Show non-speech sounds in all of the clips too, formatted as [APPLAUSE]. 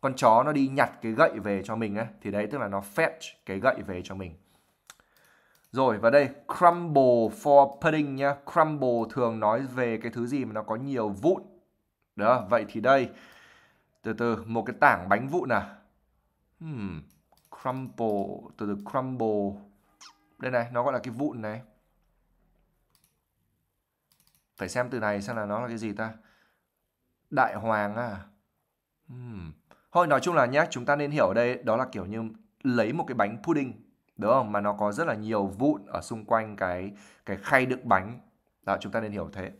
con chó nó đi nhặt cái gậy về cho mình ấy, thì đấy tức là nó fetch cái gậy về cho mình. Rồi và đây crumble for pudding nhá. Crumble thường nói về cái thứ gì mà nó có nhiều vụn. Đó, vậy thì đây từ từ một cái tảng bánh vụn à. Hmm, crumble từ từ crumble. Đây này, nó gọi là cái vụn này. Phải xem từ này xem là nó là cái gì ta. Đại hoàng à. Hmm thôi nói chung là nhé chúng ta nên hiểu ở đây đó là kiểu như lấy một cái bánh pudding đúng không mà nó có rất là nhiều vụn ở xung quanh cái cái khay đựng bánh đó chúng ta nên hiểu thế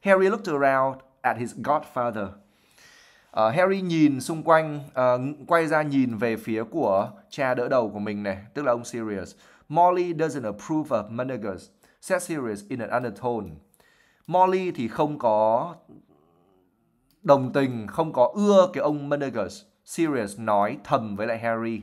Harry looked around at his godfather uh, Harry nhìn xung quanh uh, quay ra nhìn về phía của cha đỡ đầu của mình này tức là ông Sirius Molly doesn't approve of Monegas said Sirius in an undertone Molly thì không có đồng tình không có ưa cái ông Monegas Sirius nói thầm với lại Harry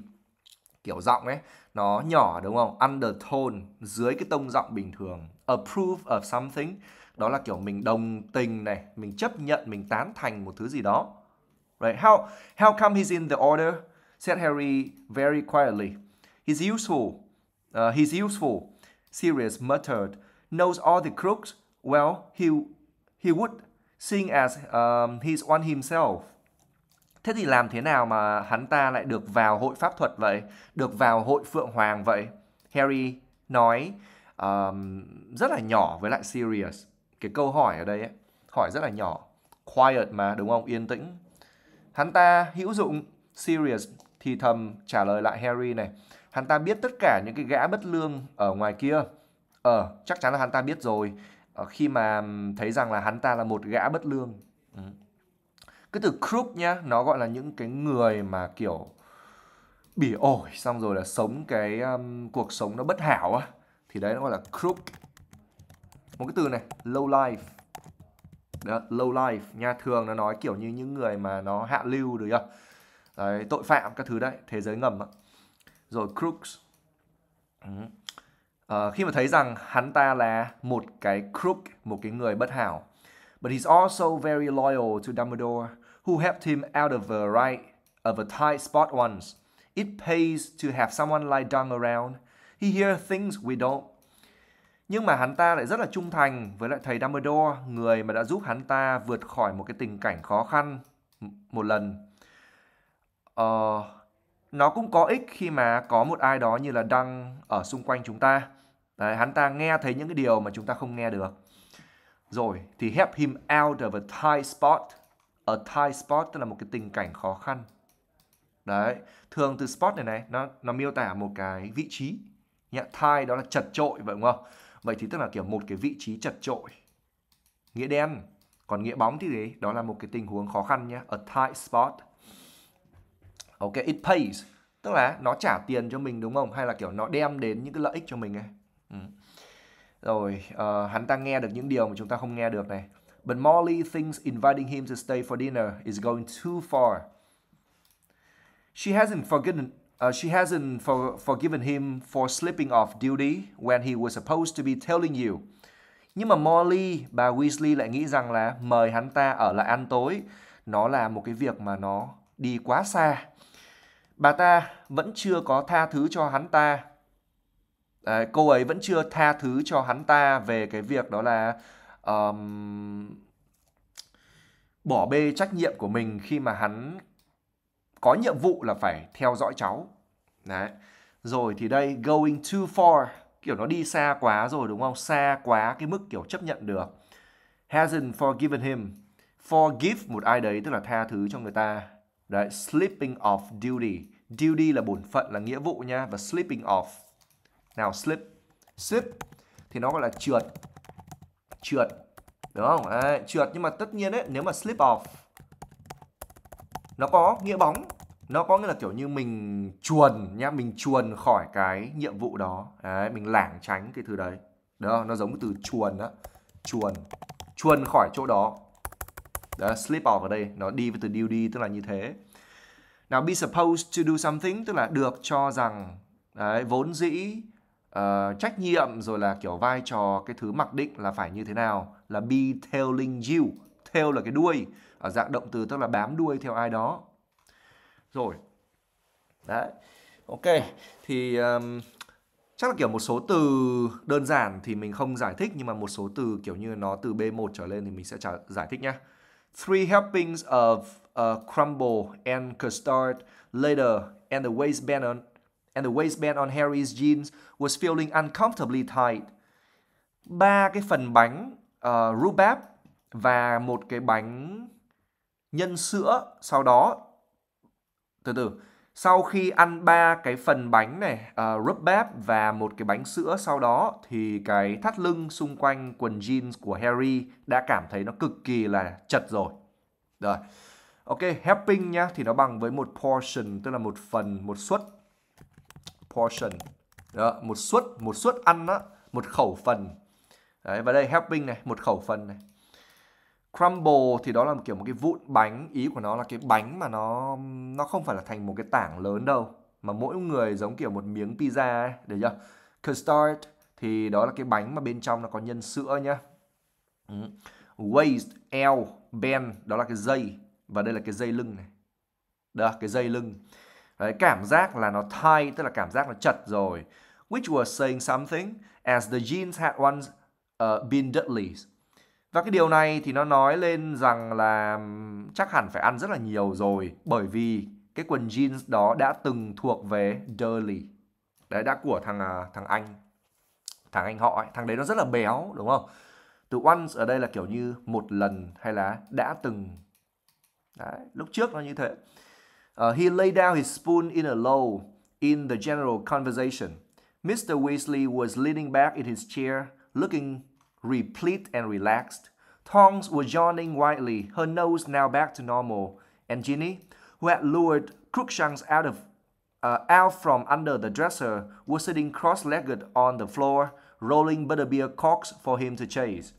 kiểu giọng ấy nó nhỏ đúng không undertone dưới cái tông giọng bình thường approve of something đó là kiểu mình đồng tình này mình chấp nhận mình tán thành một thứ gì đó right how how come he's in the order said Harry very quietly he's useful uh, he's useful Sirius muttered knows all the crooks well he he would seeing as um, he's one himself Thế thì làm thế nào mà hắn ta lại được vào hội pháp thuật vậy, được vào hội Phượng Hoàng vậy? Harry nói um, rất là nhỏ với lại Sirius. Cái câu hỏi ở đây ấy, hỏi rất là nhỏ. Quiet mà đúng không? Yên tĩnh. Hắn ta hữu dụng, Sirius thì thầm trả lời lại Harry này. Hắn ta biết tất cả những cái gã bất lương ở ngoài kia. Ờ, chắc chắn là hắn ta biết rồi. Ờ, khi mà thấy rằng là hắn ta là một gã bất lương. Ừ cái từ crook nhá nó gọi là những cái người mà kiểu bỉ ổi xong rồi là sống cái um, cuộc sống nó bất hảo á thì đấy nó gọi là crook một cái từ này low life đó, low life nha thường nó nói kiểu như những người mà nó hạ lưu được không đấy, tội phạm các thứ đấy thế giới ngầm á rồi crooks ừ. à, khi mà thấy rằng hắn ta là một cái crook một cái người bất hảo but he's also very loyal to Dumbledore who helped him out of a right of a tight spot once. It pays to have someone like Dung around. He hears things we don't. Nhưng mà hắn ta lại rất là trung thành với lại thầy Dumbledore, người mà đã giúp hắn ta vượt khỏi một cái tình cảnh khó khăn một lần. Ờ, nó cũng có ích khi mà có một ai đó như là Đăng ở xung quanh chúng ta. Đấy, hắn ta nghe thấy những cái điều mà chúng ta không nghe được. Rồi, thì help him out of a tight spot A tight spot tức là một cái tình cảnh khó khăn. Đấy, thường từ spot này này nó nó miêu tả một cái vị trí. Nhá, tight đó là chật trội vậy đúng không? Vậy thì tức là kiểu một cái vị trí chật trội. Nghĩa đen. Còn nghĩa bóng thì gì? Đó là một cái tình huống khó khăn nhé a tight spot. Ok, it pays. Tức là nó trả tiền cho mình đúng không? Hay là kiểu nó đem đến những cái lợi ích cho mình ấy. Ừ. Rồi, uh, hắn ta nghe được những điều mà chúng ta không nghe được này but Molly thinks inviting him to stay for dinner is going too far. She hasn't forgiven uh, she hasn't for, forgiven him for slipping off duty when he was supposed to be telling you. Nhưng mà Molly, bà Weasley lại nghĩ rằng là mời hắn ta ở lại ăn tối, nó là một cái việc mà nó đi quá xa. Bà ta vẫn chưa có tha thứ cho hắn ta. À, cô ấy vẫn chưa tha thứ cho hắn ta về cái việc đó là um, bỏ bê trách nhiệm của mình khi mà hắn có nhiệm vụ là phải theo dõi cháu đấy rồi thì đây going too far kiểu nó đi xa quá rồi đúng không xa quá cái mức kiểu chấp nhận được hasn't forgiven him forgive một ai đấy tức là tha thứ cho người ta đấy slipping off duty duty là bổn phận là nghĩa vụ nha và slipping off nào slip slip thì nó gọi là trượt trượt đúng không đấy, trượt nhưng mà tất nhiên đấy nếu mà slip off nó có nghĩa bóng nó có nghĩa là kiểu như mình chuồn nhá mình chuồn khỏi cái nhiệm vụ đó đấy mình lảng tránh cái thứ đấy đó nó giống từ chuồn đó chuồn chuồn khỏi chỗ đó đó slip off ở đây nó đi với từ đi tức là như thế nào be supposed to do something tức là được cho rằng đấy, vốn dĩ uh, trách nhiệm rồi là kiểu vai trò cái thứ mặc định là phải như thế nào là be tailing you tail là cái đuôi ở dạng động từ tức là bám đuôi theo ai đó rồi đấy ok thì um, chắc là kiểu một số từ đơn giản thì mình không giải thích nhưng mà một số từ kiểu như nó từ B1 trở lên thì mình sẽ trả, giải thích nhá. Three helpings of uh, crumble and custard later and the waste ban and the waistband on Harry's jeans was feeling uncomfortably tight. Ba cái phần bánh uh, rhubarb và một cái bánh nhân sữa sau đó từ từ sau khi ăn ba cái phần bánh này uh, rhubarb và một cái bánh sữa sau đó thì cái thắt lưng xung quanh quần jeans của Harry đã cảm thấy nó cực kỳ là chật rồi. Rồi. Ok, helping nhá thì nó bằng với một portion tức là một phần, một suất portion đó, một suất một suất ăn đó, một khẩu phần đấy và đây helping này một khẩu phần này crumble thì đó là một kiểu một cái vụn bánh ý của nó là cái bánh mà nó nó không phải là thành một cái tảng lớn đâu mà mỗi người giống kiểu một miếng pizza ấy, để chưa custard thì đó là cái bánh mà bên trong nó có nhân sữa nhá ừ. waist l band đó là cái dây và đây là cái dây lưng này đó cái dây lưng Đấy, cảm giác là nó tight, tức là cảm giác nó chật rồi. Which was saying something as the jeans had once uh, been Dudley's. Và cái điều này thì nó nói lên rằng là chắc hẳn phải ăn rất là nhiều rồi bởi vì cái quần jeans đó đã từng thuộc về Dudley. Đấy đã của thằng ờ, thằng anh. Thằng anh họ ấy, thằng đấy nó rất là béo đúng không? Từ once ở đây là kiểu như một lần hay là đã từng. Đấy, lúc trước nó như thế. Uh, he laid down his spoon in a low in the general conversation. Mr. Weasley was leaning back in his chair, looking replete and relaxed. Tongs was yawning widely, her nose now back to normal, and Ginny, who had lured Crookshanks out of uh, out from under the dresser, was sitting cross-legged on the floor, rolling butterbeer corks for him to chase.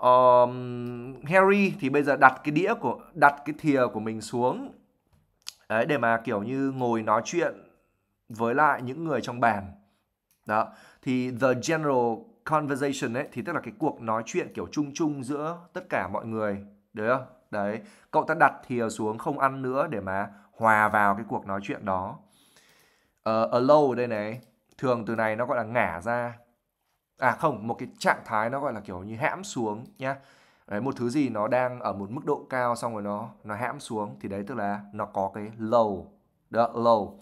Um, Harry thì bây giờ đặt cái đĩa của đặt cái thìa của mình xuống đấy để mà kiểu như ngồi nói chuyện với lại những người trong bàn đó thì the general conversation ấy thì tức là cái cuộc nói chuyện kiểu chung chung giữa tất cả mọi người đấy không đấy cậu ta đặt thìa xuống không ăn nữa để mà hòa vào cái cuộc nói chuyện đó uh, alone đây này thường từ này nó gọi là ngả ra à không một cái trạng thái nó gọi là kiểu như hãm xuống nhá đấy, một thứ gì nó đang ở một mức độ cao xong rồi nó nó hãm xuống thì đấy tức là nó có cái low đó low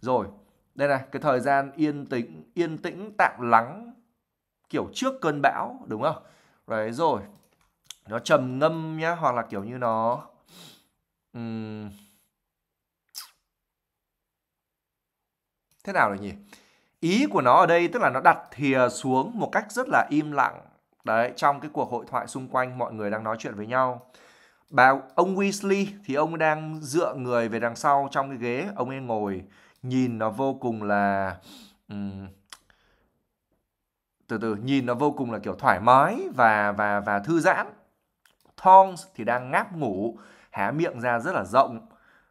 rồi đây này cái thời gian yên tĩnh yên tĩnh tạm lắng kiểu trước cơn bão đúng không đấy rồi nó trầm ngâm nhá hoặc là kiểu như nó um, thế nào rồi nhỉ ý của nó ở đây tức là nó đặt thìa xuống một cách rất là im lặng đấy trong cái cuộc hội thoại xung quanh mọi người đang nói chuyện với nhau bà ông Weasley thì ông đang dựa người về đằng sau trong cái ghế ông ấy ngồi nhìn nó vô cùng là um, từ từ nhìn nó vô cùng là kiểu thoải mái và và và thư giãn thongs thì đang ngáp ngủ há miệng ra rất là rộng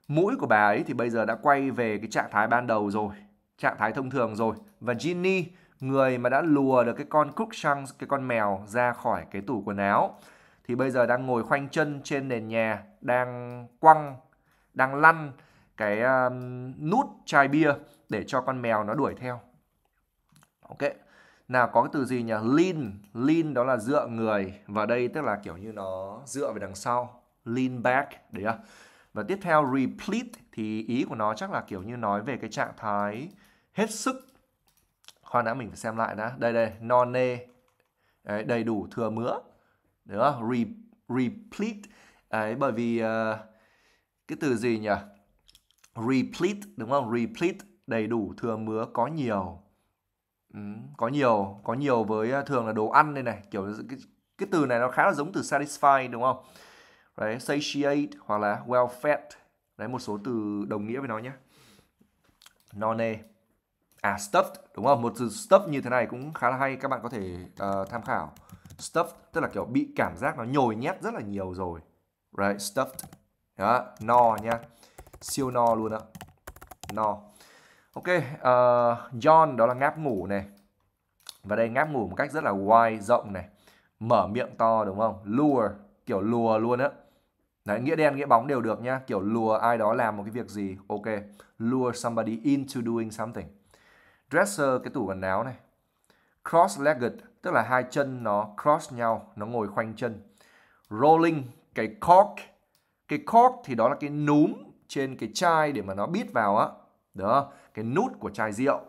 mũi của bà ấy thì bây giờ đã quay về cái trạng thái ban đầu rồi trạng thái thông thường rồi và Ginny người mà đã lùa được cái con Cook Shanks, cái con mèo ra khỏi cái tủ quần áo thì bây giờ đang ngồi khoanh chân trên nền nhà, đang quăng, đang lăn cái um, nút chai bia để cho con mèo nó đuổi theo. Ok. Nào có cái từ gì nhỉ? Lean, lean đó là dựa người và đây tức là kiểu như nó dựa về đằng sau, lean back đấy à. Và tiếp theo replete thì ý của nó chắc là kiểu như nói về cái trạng thái hết sức khoan đã mình phải xem lại đã đây đây non nê đấy, đầy đủ thừa mứa đúng không Re, replete đấy bởi vì uh, cái từ gì nhỉ replete đúng không replete đầy đủ thừa mứa có nhiều ừ, có nhiều có nhiều với ờ, thường là đồ ăn đây này kiểu cái, cái từ này nó khá là giống từ satisfy đúng không đấy satiate hoặc là well fed đấy một số từ đồng nghĩa với nó nhé non nê à stuffed đúng không một từ stuffed như thế này cũng khá là hay các bạn có thể uh, tham khảo stuffed tức là kiểu bị cảm giác nó nhồi nhét rất là nhiều rồi right stuffed đó no nha siêu no luôn đó no ok uh, John đó là ngáp ngủ này và đây ngáp ngủ một cách rất là wide rộng này mở miệng to đúng không lure kiểu lùa luôn á Đấy, nghĩa đen nghĩa bóng đều được nhá kiểu lùa ai đó làm một cái việc gì ok lure somebody into doing something dresser cái tủ quần áo này cross-legged tức là hai chân nó cross nhau nó ngồi khoanh chân rolling cái cork cái cork thì đó là cái núm trên cái chai để mà nó bít vào á đó cái nút của chai rượu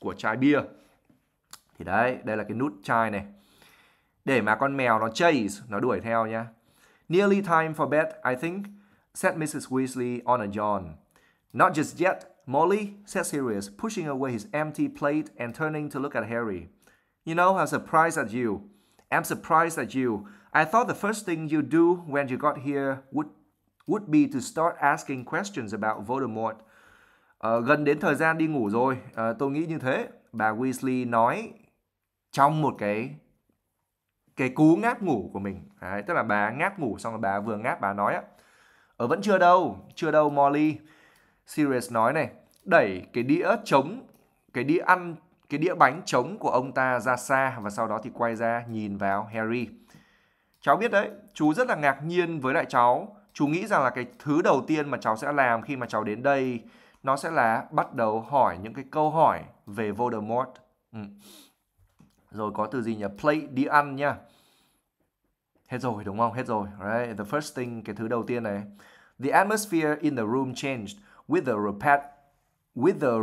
của chai bia thì đấy đây là cái nút chai này để mà con mèo nó chase nó đuổi theo nhá nearly time for bed I think said Mrs Weasley on a yawn not just yet Molly, said Sirius, pushing away his empty plate and turning to look at Harry. You know, I'm surprised at you. I'm surprised at you. I thought the first thing you'd do when you got here would would be to start asking questions about Voldemort. Uh, gần đến thời gian đi ngủ rồi, uh, tôi nghĩ như thế. Bà Weasley nói trong một cái cái cú ngáp ngủ của mình. Đấy, tức là bà ngáp ngủ xong rồi bà vừa ngáp bà nói á. Ở ờ, vẫn chưa đâu, chưa đâu Molly. Sirius nói này, đẩy cái đĩa trống, cái đĩa ăn, cái đĩa bánh trống của ông ta ra xa và sau đó thì quay ra nhìn vào Harry. Cháu biết đấy, chú rất là ngạc nhiên với lại cháu. Chú nghĩ rằng là cái thứ đầu tiên mà cháu sẽ làm khi mà cháu đến đây nó sẽ là bắt đầu hỏi những cái câu hỏi về Voldemort. Ừ. Rồi có từ gì nhỉ? Play đi ăn nha. Hết rồi đúng không? Hết rồi. Right. The first thing, cái thứ đầu tiên này. The atmosphere in the room changed with the rapid with the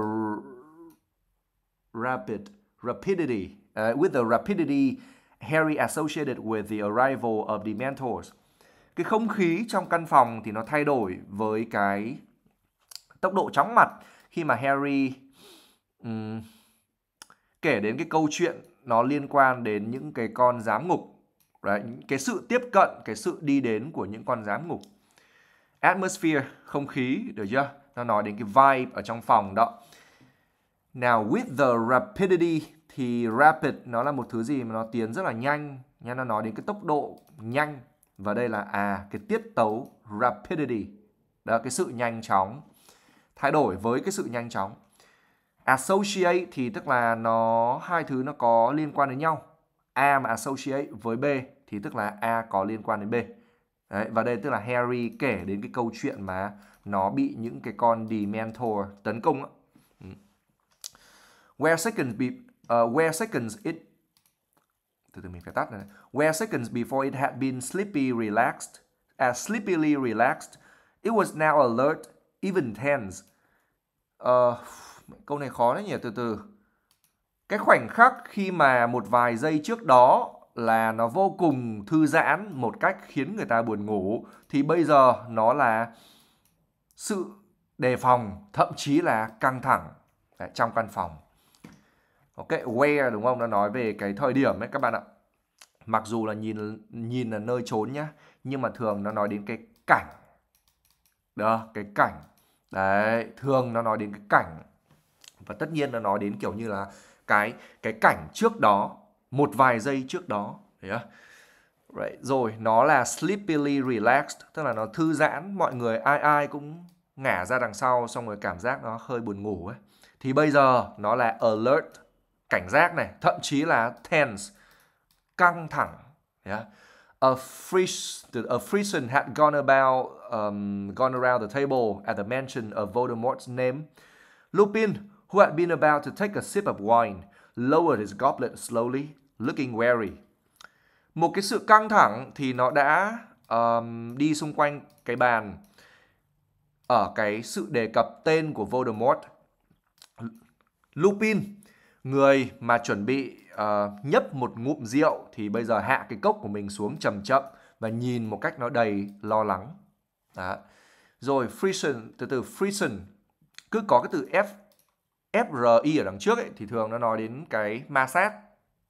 rapid rapidity uh, with the rapidity Harry associated with the arrival of the mentors. Cái không khí trong căn phòng thì nó thay đổi với cái tốc độ chóng mặt khi mà Harry um, kể đến cái câu chuyện nó liên quan đến những cái con giám ngục. Đấy, cái sự tiếp cận, cái sự đi đến của những con giám ngục. Atmosphere, không khí, được chưa? nó nói đến cái vibe ở trong phòng đó Now with the rapidity thì rapid nó là một thứ gì mà nó tiến rất là nhanh nha nó nói đến cái tốc độ nhanh và đây là à cái tiết tấu rapidity đó cái sự nhanh chóng thay đổi với cái sự nhanh chóng associate thì tức là nó hai thứ nó có liên quan đến nhau a mà associate với b thì tức là a có liên quan đến b Đấy, và đây tức là Harry kể đến cái câu chuyện mà nó bị những cái con Dementor tấn công ừ. Where seconds be, uh, where seconds it từ từ mình phải tắt này. Where seconds before it had been sleepy relaxed, as à, sleepily relaxed, it was now alert, even tense. Uh, câu này khó đấy nhỉ, từ từ. Cái khoảnh khắc khi mà một vài giây trước đó là nó vô cùng thư giãn một cách khiến người ta buồn ngủ thì bây giờ nó là sự đề phòng thậm chí là căng thẳng Đấy, trong căn phòng ok where đúng không nó nói về cái thời điểm ấy các bạn ạ mặc dù là nhìn nhìn là nơi trốn nhá nhưng mà thường nó nói đến cái cảnh đó cái cảnh đấy thường nó nói đến cái cảnh và tất nhiên nó nói đến kiểu như là cái cái cảnh trước đó một vài giây trước đó đấy không? right. rồi nó là sleepily relaxed tức là nó thư giãn mọi người ai ai cũng ngả ra đằng sau xong rồi cảm giác nó hơi buồn ngủ ấy thì bây giờ nó là alert cảnh giác này thậm chí là tense căng thẳng yeah. a frish a frisson had gone about um, gone around the table at the mention of Voldemort's name Lupin who had been about to take a sip of wine lowered his goblet slowly looking wary một cái sự căng thẳng thì nó đã um, đi xung quanh cái bàn ở cái sự đề cập tên của Voldemort Lupin người mà chuẩn bị uh, nhấp một ngụm rượu thì bây giờ hạ cái cốc của mình xuống chậm chậm và nhìn một cách nó đầy lo lắng Đó. rồi Friesen từ từ Friesen cứ có cái từ F F R I ở đằng trước ấy, thì thường nó nói đến cái ma sát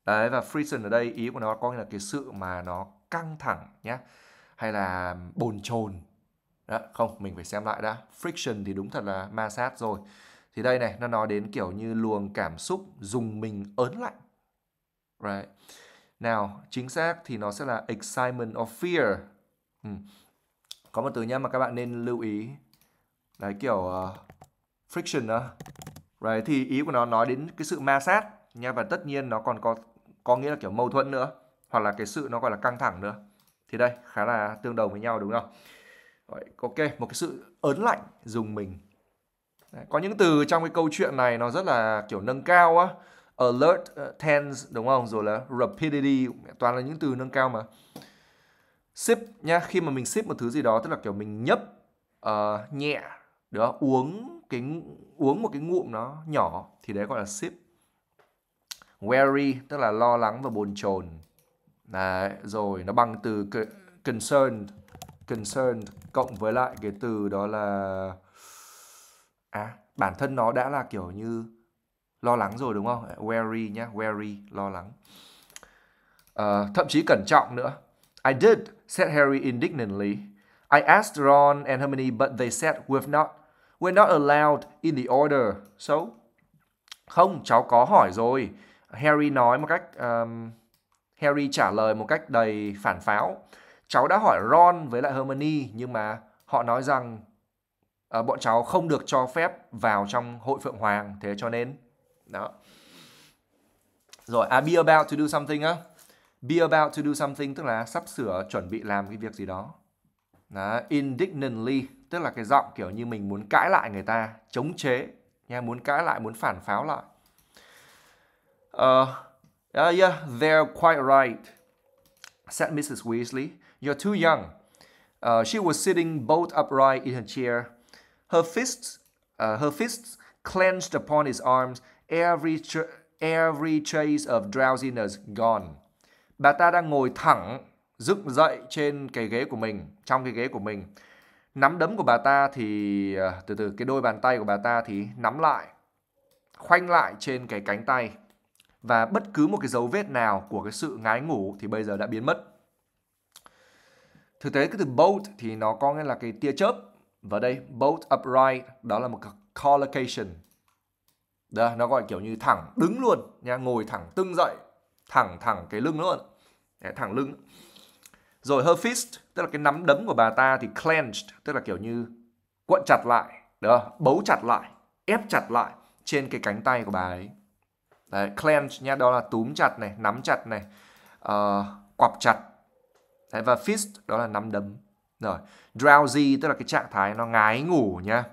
đấy và friction ở đây ý của nó có nghĩa là cái sự mà nó căng thẳng nhé hay là bồn chồn đó, không mình phải xem lại đã friction thì đúng thật là ma sát rồi thì đây này nó nói đến kiểu như luồng cảm xúc dùng mình ớn lạnh right nào chính xác thì nó sẽ là excitement of fear ừ. có một từ nhá mà các bạn nên lưu ý đấy kiểu uh, friction đó right thì ý của nó nói đến cái sự ma sát nha và tất nhiên nó còn có có nghĩa là kiểu mâu thuẫn nữa hoặc là cái sự nó gọi là căng thẳng nữa thì đây khá là tương đồng với nhau đúng không ok một cái sự ớn lạnh dùng mình có những từ trong cái câu chuyện này nó rất là kiểu nâng cao á alert uh, tense đúng không rồi là rapidity toàn là những từ nâng cao mà sip nha khi mà mình sip một thứ gì đó tức là kiểu mình nhấp uh, nhẹ đó uống cái uống một cái ngụm nó nhỏ thì đấy gọi là sip Worry tức là lo lắng và bồn chồn. Đấy, rồi nó bằng từ concerned, concerned cộng với lại cái từ đó là à bản thân nó đã là kiểu như lo lắng rồi đúng không? Worry nhá, worry lo lắng. Uh, thậm chí cẩn trọng nữa. I did, said Harry indignantly. I asked Ron and Hermione, but they said we've not, we're not allowed in the order. So, không, cháu có hỏi rồi. Harry nói một cách um, Harry trả lời một cách đầy phản pháo. Cháu đã hỏi Ron với lại Hermione nhưng mà họ nói rằng uh, bọn cháu không được cho phép vào trong hội Phượng Hoàng thế cho nên đó. Rồi à be about to do something á. Be about to do something tức là sắp sửa chuẩn bị làm cái việc gì đó. Đó, indignantly tức là cái giọng kiểu như mình muốn cãi lại người ta, chống chế, nha muốn cãi lại, muốn phản pháo lại. Uh, yeah, they're quite right, said Mrs. Weasley. You're too young. Uh, she was sitting bolt upright in her chair, her fists, uh, her fists clenched upon his arms, every, tra every trace of drowsiness gone. Bà ta đang ngồi thẳng, dựng dậy trên cái ghế của mình, trong cái ghế của mình. Nắm đấm của bà ta thì, uh, từ từ, cái đôi bàn tay của bà ta thì nắm lại, khoanh lại trên cái cánh tay và bất cứ một cái dấu vết nào của cái sự ngái ngủ thì bây giờ đã biến mất. Thực tế cái từ bolt thì nó có nghĩa là cái tia chớp và đây bolt upright đó là một collocation. Đó, nó gọi kiểu như thẳng đứng luôn nha, ngồi thẳng tưng dậy, thẳng thẳng cái lưng luôn. Đấy, thẳng lưng. Rồi her fist tức là cái nắm đấm của bà ta thì clenched tức là kiểu như quặn chặt lại, đó, bấu chặt lại, ép chặt lại trên cái cánh tay của bà ấy. Đấy, clench nhá, đó là túm chặt này, nắm chặt này, uh, quặp chặt. Đấy, và fist đó là nắm đấm. Rồi, drowsy tức là cái trạng thái nó ngái ngủ nhá.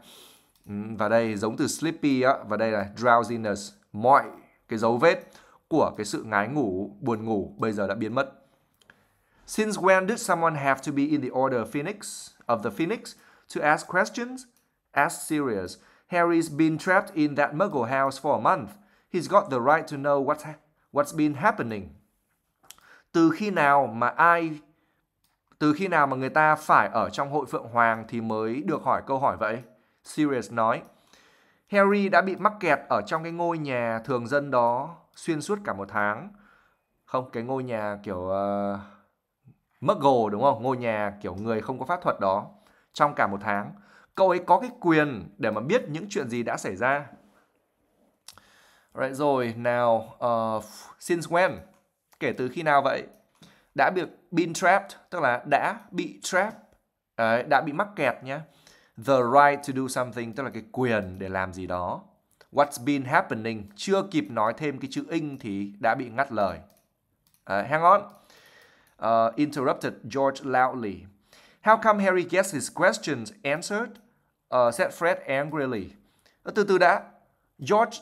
Và đây giống từ sleepy á, và đây là drowsiness, mọi cái dấu vết của cái sự ngái ngủ, buồn ngủ bây giờ đã biến mất. Since when did someone have to be in the order phoenix of the phoenix to ask questions? Ask serious. Harry's been trapped in that muggle house for a month. He's got the right to know what's, what's been happening. Từ khi nào mà ai từ khi nào mà người ta phải ở trong hội Phượng Hoàng thì mới được hỏi câu hỏi vậy? Sirius nói, Harry đã bị mắc kẹt ở trong cái ngôi nhà thường dân đó xuyên suốt cả một tháng. Không, cái ngôi nhà kiểu uh, ờ, Muggle đúng không? Ngôi nhà kiểu người không có pháp thuật đó. Trong cả một tháng, cậu ấy có cái quyền để mà biết những chuyện gì đã xảy ra. Right, rồi, now, uh, ờ, since when? Kể từ khi nào vậy? Đã bị been trapped, tức là đã bị trapped, Đấy, đã bị mắc kẹt nhé. The right to do something, tức là cái quyền để làm gì đó. What's been happening, chưa kịp nói thêm cái chữ in thì đã bị ngắt lời. Đấy, hang on. Uh, interrupted George loudly. How come Harry gets his questions answered? Uh, said Fred angrily. Từ từ đã. George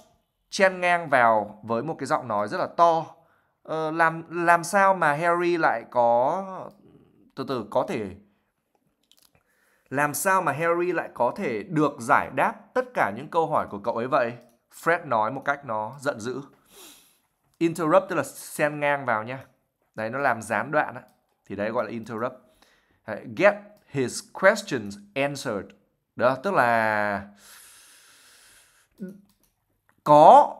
chen ngang vào với một cái giọng nói rất là to ờ, làm làm sao mà Harry lại có từ từ có thể làm sao mà Harry lại có thể được giải đáp tất cả những câu hỏi của cậu ấy vậy? Fred nói một cách nó giận dữ. Interrupt tức là xen ngang vào nha. Đấy, nó làm gián đoạn á. Thì đấy gọi là interrupt. Get his questions answered. Đó, tức là có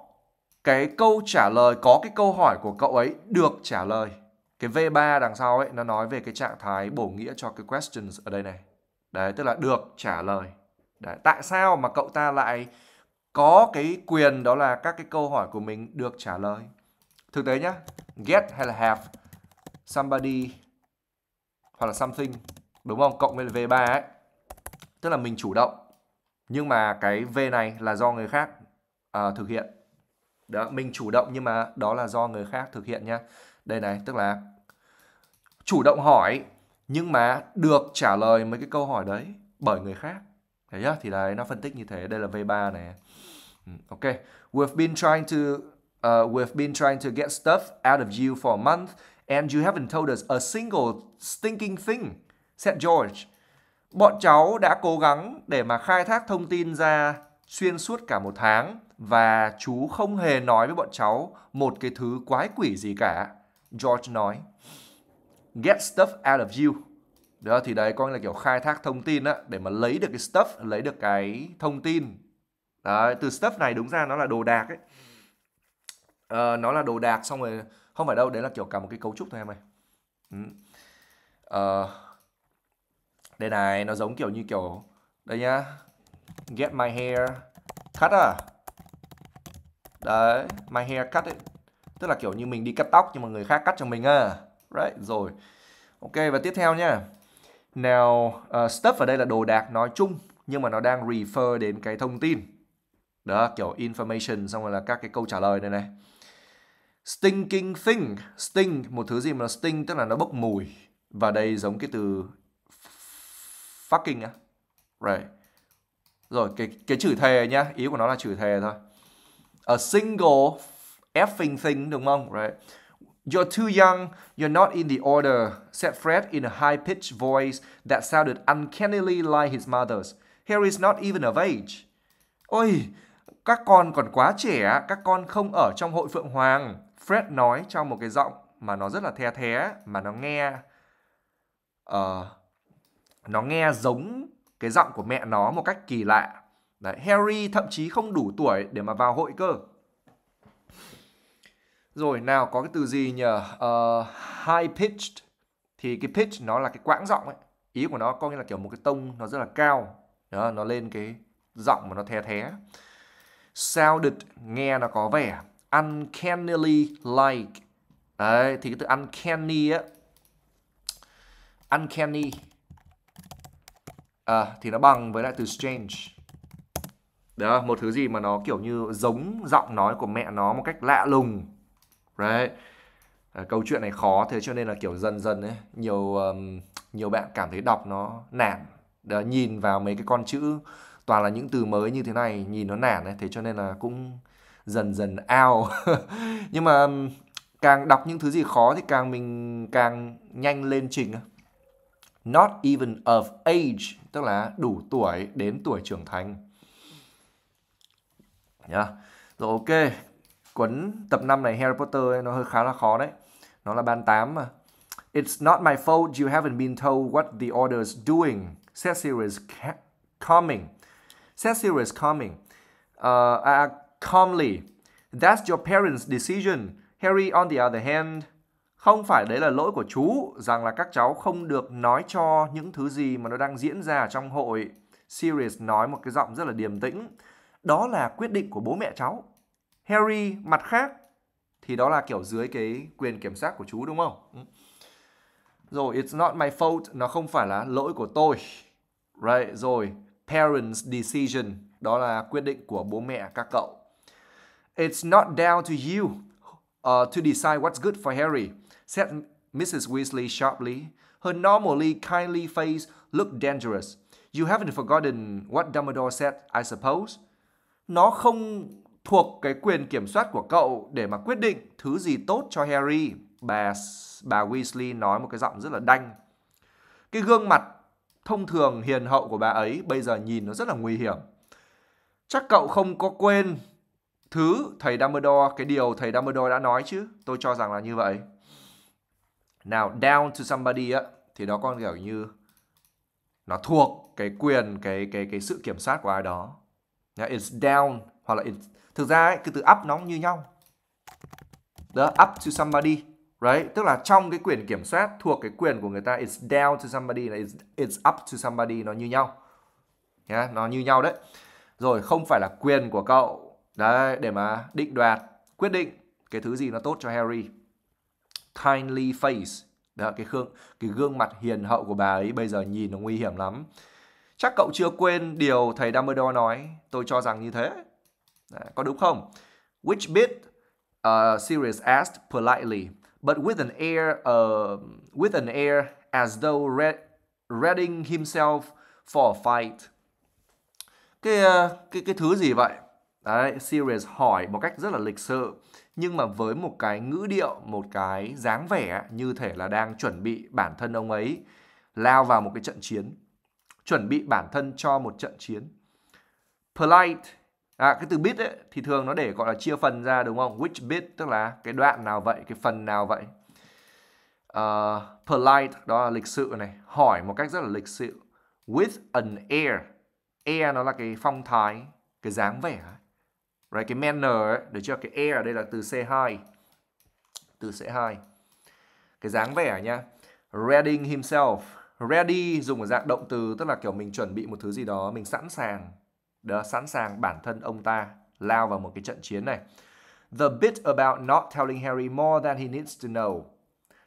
cái câu trả lời có cái câu hỏi của cậu ấy được trả lời cái V3 đằng sau ấy nó nói về cái trạng thái bổ nghĩa cho cái questions ở đây này đấy tức là được trả lời đấy tại sao mà cậu ta lại có cái quyền đó là các cái câu hỏi của mình được trả lời thực tế nhá get hay là have somebody hoặc là something đúng không cộng với V3 ấy tức là mình chủ động nhưng mà cái V này là do người khác à, thực hiện đó mình chủ động nhưng mà đó là do người khác thực hiện nhé. đây này tức là chủ động hỏi nhưng mà được trả lời mấy cái câu hỏi đấy bởi người khác thấy chưa thì đấy nó phân tích như thế đây là V3 này ừ, ok we've been trying to uh, we've been trying to get stuff out of you for a month and you haven't told us a single stinking thing said George bọn cháu đã cố gắng để mà khai thác thông tin ra xuyên suốt cả một tháng và chú không hề nói với bọn cháu một cái thứ quái quỷ gì cả. George nói, get stuff out of you. Đó thì đấy coi là kiểu khai thác thông tin á, để mà lấy được cái stuff, lấy được cái thông tin. Đấy, từ stuff này đúng ra nó là đồ đạc ấy. À, nó là đồ đạc xong rồi, không phải đâu, đấy là kiểu cả một cái cấu trúc thôi em ơi. Ừ. À, đây này, nó giống kiểu như kiểu, đây nhá, get my hair, cut à đấy my hair cut ấy tức là kiểu như mình đi cắt tóc nhưng mà người khác cắt cho mình à right rồi ok và tiếp theo nhá, now uh, ờ, stuff ở đây là đồ đạc nói chung nhưng mà nó đang refer đến cái thông tin đó kiểu information xong rồi là các cái câu trả lời này này stinking thing sting một thứ gì mà sting tức là nó bốc mùi và đây giống cái từ fucking á right rồi cái cái chữ thề nhá ý của nó là chữ thề thôi a single effing thing đúng không? Right. You're too young, you're not in the order, said Fred in a high-pitched voice that sounded uncannily like his mother's. Harry's not even of age. Ôi, các con còn quá trẻ, các con không ở trong hội Phượng Hoàng. Fred nói trong một cái giọng mà nó rất là the thé, mà nó nghe... Uh, nó nghe giống cái giọng của mẹ nó một cách kỳ lạ Đấy, Harry thậm chí không đủ tuổi để mà vào hội cơ. Rồi nào có cái từ gì nhỉ? Uh, high pitched thì cái pitch nó là cái quãng giọng ấy. Ý của nó có nghĩa là kiểu một cái tông nó rất là cao. Đó, nó lên cái giọng mà nó thé thé. Sounded nghe nó có vẻ uncannily like. Đấy, thì cái từ uncanny á. Uncanny à, thì nó bằng với lại từ strange đó một thứ gì mà nó kiểu như giống giọng nói của mẹ nó một cách lạ lùng đấy à, câu chuyện này khó thế cho nên là kiểu dần dần ấy nhiều um, nhiều bạn cảm thấy đọc nó nản đó, nhìn vào mấy cái con chữ toàn là những từ mới như thế này nhìn nó nản ấy thế cho nên là cũng dần dần ao [LAUGHS] nhưng mà càng đọc những thứ gì khó thì càng mình càng nhanh lên trình not even of age tức là đủ tuổi đến tuổi trưởng thành nhá. Rồi ok, cuốn tập 5 này Harry Potter nó hơi khá là khó đấy. Nó là ban 8 mà. It's not my fault you haven't been told what the order's doing. Set series coming. Set series coming. Uh, uh, calmly. That's your parents' decision. Harry on the other hand. Không phải đấy là lỗi của chú rằng là các cháu không được nói cho những thứ gì mà nó đang diễn ra trong hội. Sirius nói một cái giọng rất là điềm tĩnh đó là quyết định của bố mẹ cháu harry mặt khác thì đó là kiểu dưới cái quyền kiểm soát của chú đúng không ừ. rồi it's not my fault nó không phải là lỗi của tôi right rồi parents decision đó là quyết định của bố mẹ các cậu it's not down to you uh, to decide what's good for Harry said Mrs Weasley sharply her normally kindly face looked dangerous you haven't forgotten what Dumbledore said I suppose nó không thuộc cái quyền kiểm soát của cậu để mà quyết định thứ gì tốt cho Harry. Bà bà Weasley nói một cái giọng rất là đanh. Cái gương mặt thông thường hiền hậu của bà ấy bây giờ nhìn nó rất là nguy hiểm. Chắc cậu không có quên thứ thầy Dumbledore, cái điều thầy Dumbledore đã nói chứ. Tôi cho rằng là như vậy. Nào, down to somebody á, thì đó con kiểu như nó thuộc cái quyền, cái cái cái sự kiểm soát của ai đó yeah, dạ, it's down hoặc là it's thực ra ấy, cái từ up nó cũng như nhau đó up to somebody right tức là trong cái quyền kiểm soát thuộc cái quyền của người ta it's down to somebody là it's, it's up to somebody nó như nhau yeah, nó như nhau đấy rồi không phải là quyền của cậu đấy để mà định đoạt quyết định cái thứ gì nó tốt cho Harry kindly face đó, cái gương cái gương mặt hiền hậu của bà ấy bây giờ nhìn nó nguy hiểm lắm Chắc cậu chưa quên điều thầy Dumbledore nói. Tôi cho rằng như thế. Đấy, có đúng không? Which bit? Uh, Sirius asked politely, but with an air, uh, with an air as though re readying himself for a fight. Cái uh, cái cái thứ gì vậy? Đấy, Sirius hỏi một cách rất là lịch sự nhưng mà với một cái ngữ điệu, một cái dáng vẻ như thể là đang chuẩn bị bản thân ông ấy lao vào một cái trận chiến chuẩn bị bản thân cho một trận chiến. Polite À, cái từ bit ấy, thì thường nó để gọi là chia phần ra đúng không? Which bit tức là cái đoạn nào vậy, cái phần nào vậy. Uh, polite đó là lịch sự này, hỏi một cách rất là lịch sự. With an air, air nó là cái phong thái, cái dáng vẻ, right? cái manner ấy, được chưa? Cái air ở đây là từ C2, từ C2, cái dáng vẻ nhá. Reading himself, ready dùng ở dạng động từ tức là kiểu mình chuẩn bị một thứ gì đó mình sẵn sàng đó sẵn sàng bản thân ông ta lao vào một cái trận chiến này the bit about not telling Harry more than he needs to know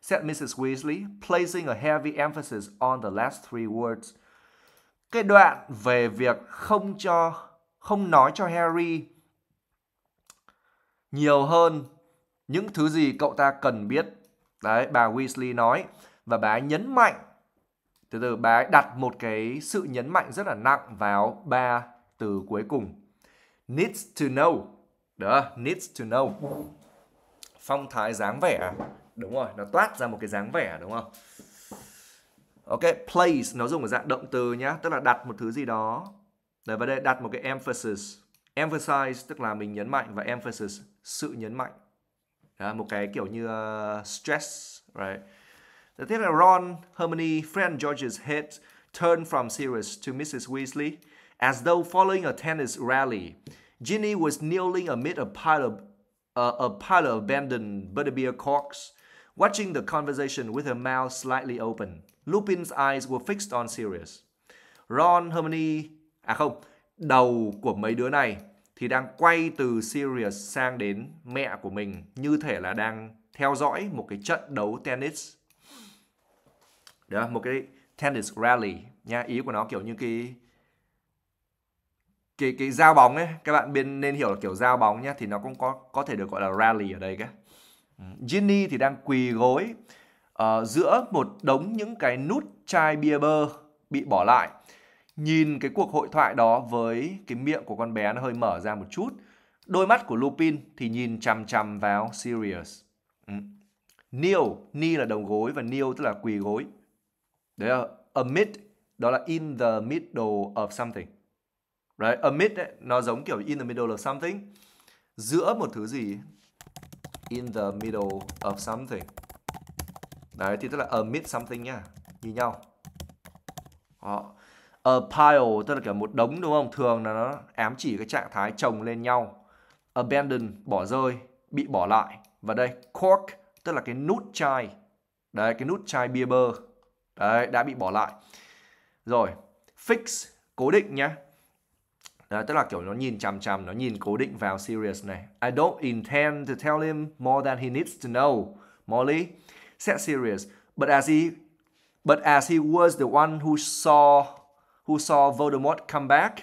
said Mrs Weasley placing a heavy emphasis on the last three words cái đoạn về việc không cho không nói cho Harry nhiều hơn những thứ gì cậu ta cần biết đấy bà Weasley nói và bà nhấn mạnh từ từ bà ấy đặt một cái sự nhấn mạnh rất là nặng vào ba từ cuối cùng needs to know đó needs to know phong thái dáng vẻ đúng rồi nó toát ra một cái dáng vẻ đúng không ok place nó dùng ở dạng động từ nhá tức là đặt một thứ gì đó Đấy, và đây đặt một cái emphasis emphasize tức là mình nhấn mạnh và emphasis sự nhấn mạnh đó, một cái kiểu như uh, stress right The tiết là Ron, Hermione, Fred George's head turned from Sirius to Mrs. Weasley, as though following a tennis rally. Ginny was kneeling amid a pile of uh, a pile of abandoned butterbeer corks, watching the conversation with her mouth slightly open. Lupin's eyes were fixed on Sirius. Ron, Hermione, à không, đầu của mấy đứa này thì đang quay từ Sirius sang đến mẹ của mình như thể là đang theo dõi một cái trận đấu tennis đó một cái tennis rally nha ý của nó kiểu như cái cái cái giao bóng ấy các bạn bên nên hiểu là kiểu giao bóng nhé thì nó cũng có có thể được gọi là rally ở đây cái ừ, Ginny thì đang quỳ gối uh, giữa một đống những cái nút chai bia bơ bị bỏ lại nhìn cái cuộc hội thoại đó với cái miệng của con bé nó hơi mở ra một chút đôi mắt của Lupin thì nhìn chằm chằm vào Sirius ừ. Kneel, knee là đầu gối và kneel tức là quỳ gối Đấy là amid đó là in the middle of something. Right, amid ấy, nó giống kiểu in the middle of something. Giữa một thứ gì? In the middle of something. Đấy thì tức là amid something nhá, như nhau. Đó. A pile tức là kiểu một đống đúng không? Thường là nó ám chỉ cái trạng thái chồng lên nhau. Abandon bỏ rơi, bị bỏ lại. Và đây cork tức là cái nút chai. Đấy cái nút chai bia bơ Đấy, đã bị bỏ lại. Rồi, fix cố định nhé Đó, tức là kiểu nó nhìn chằm chằm, nó nhìn cố định vào serious này. I don't intend to tell him more than he needs to know. Molly said serious, but as he but as he was the one who saw who saw Voldemort come back,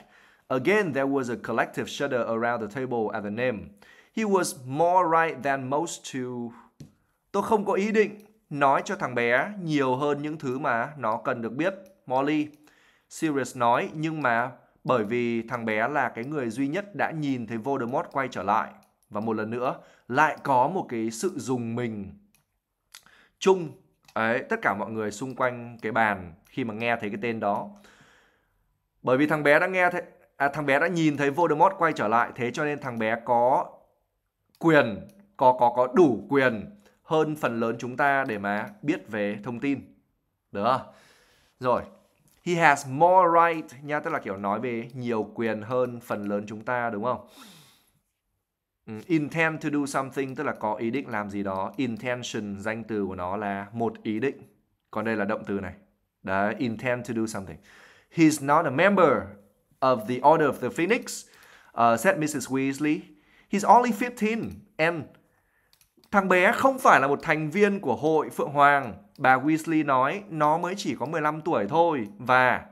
again there was a collective shudder around the table at the name. He was more right than most to Tôi không có ý định nói cho thằng bé nhiều hơn những thứ mà nó cần được biết. Molly, Sirius nói nhưng mà bởi vì thằng bé là cái người duy nhất đã nhìn thấy Voldemort quay trở lại. Và một lần nữa, lại có một cái sự dùng mình chung ấy tất cả mọi người xung quanh cái bàn khi mà nghe thấy cái tên đó. Bởi vì thằng bé đã nghe thấy à, thằng bé đã nhìn thấy Voldemort quay trở lại thế cho nên thằng bé có quyền có có có đủ quyền hơn phần lớn chúng ta để mà biết về thông tin. Được không? Rồi, he has more right nha, tức là kiểu nói về nhiều quyền hơn phần lớn chúng ta đúng không? Ừ, intend to do something tức là có ý định làm gì đó. Intention danh từ của nó là một ý định. Còn đây là động từ này. Đấy, intend to do something. He's not a member of the Order of the Phoenix, uh, said Mrs. Weasley. He's only 15 and Thằng bé không phải là một thành viên của hội Phượng Hoàng. Bà Weasley nói nó mới chỉ có 15 tuổi thôi và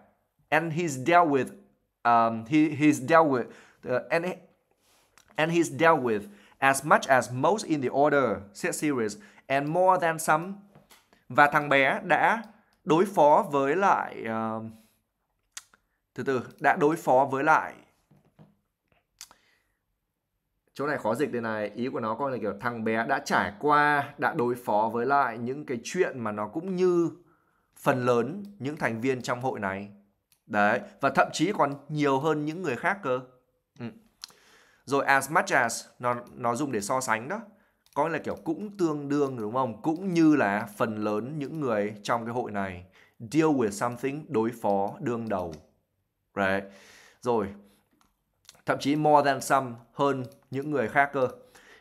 and he's dealt with um, he, he's dealt with uh, and, and he's dealt with as much as most in the order series and more than some và thằng bé đã đối phó với lại uh, từ từ đã đối phó với lại chỗ này khó dịch đây này ý của nó coi là kiểu thằng bé đã trải qua đã đối phó với lại những cái chuyện mà nó cũng như phần lớn những thành viên trong hội này đấy và thậm chí còn nhiều hơn những người khác cơ ừ. rồi as much as nó nó dùng để so sánh đó coi là kiểu cũng tương đương đúng không cũng như là phần lớn những người trong cái hội này deal with something đối phó đương đầu right rồi thậm chí more than some hơn những người khác cơ.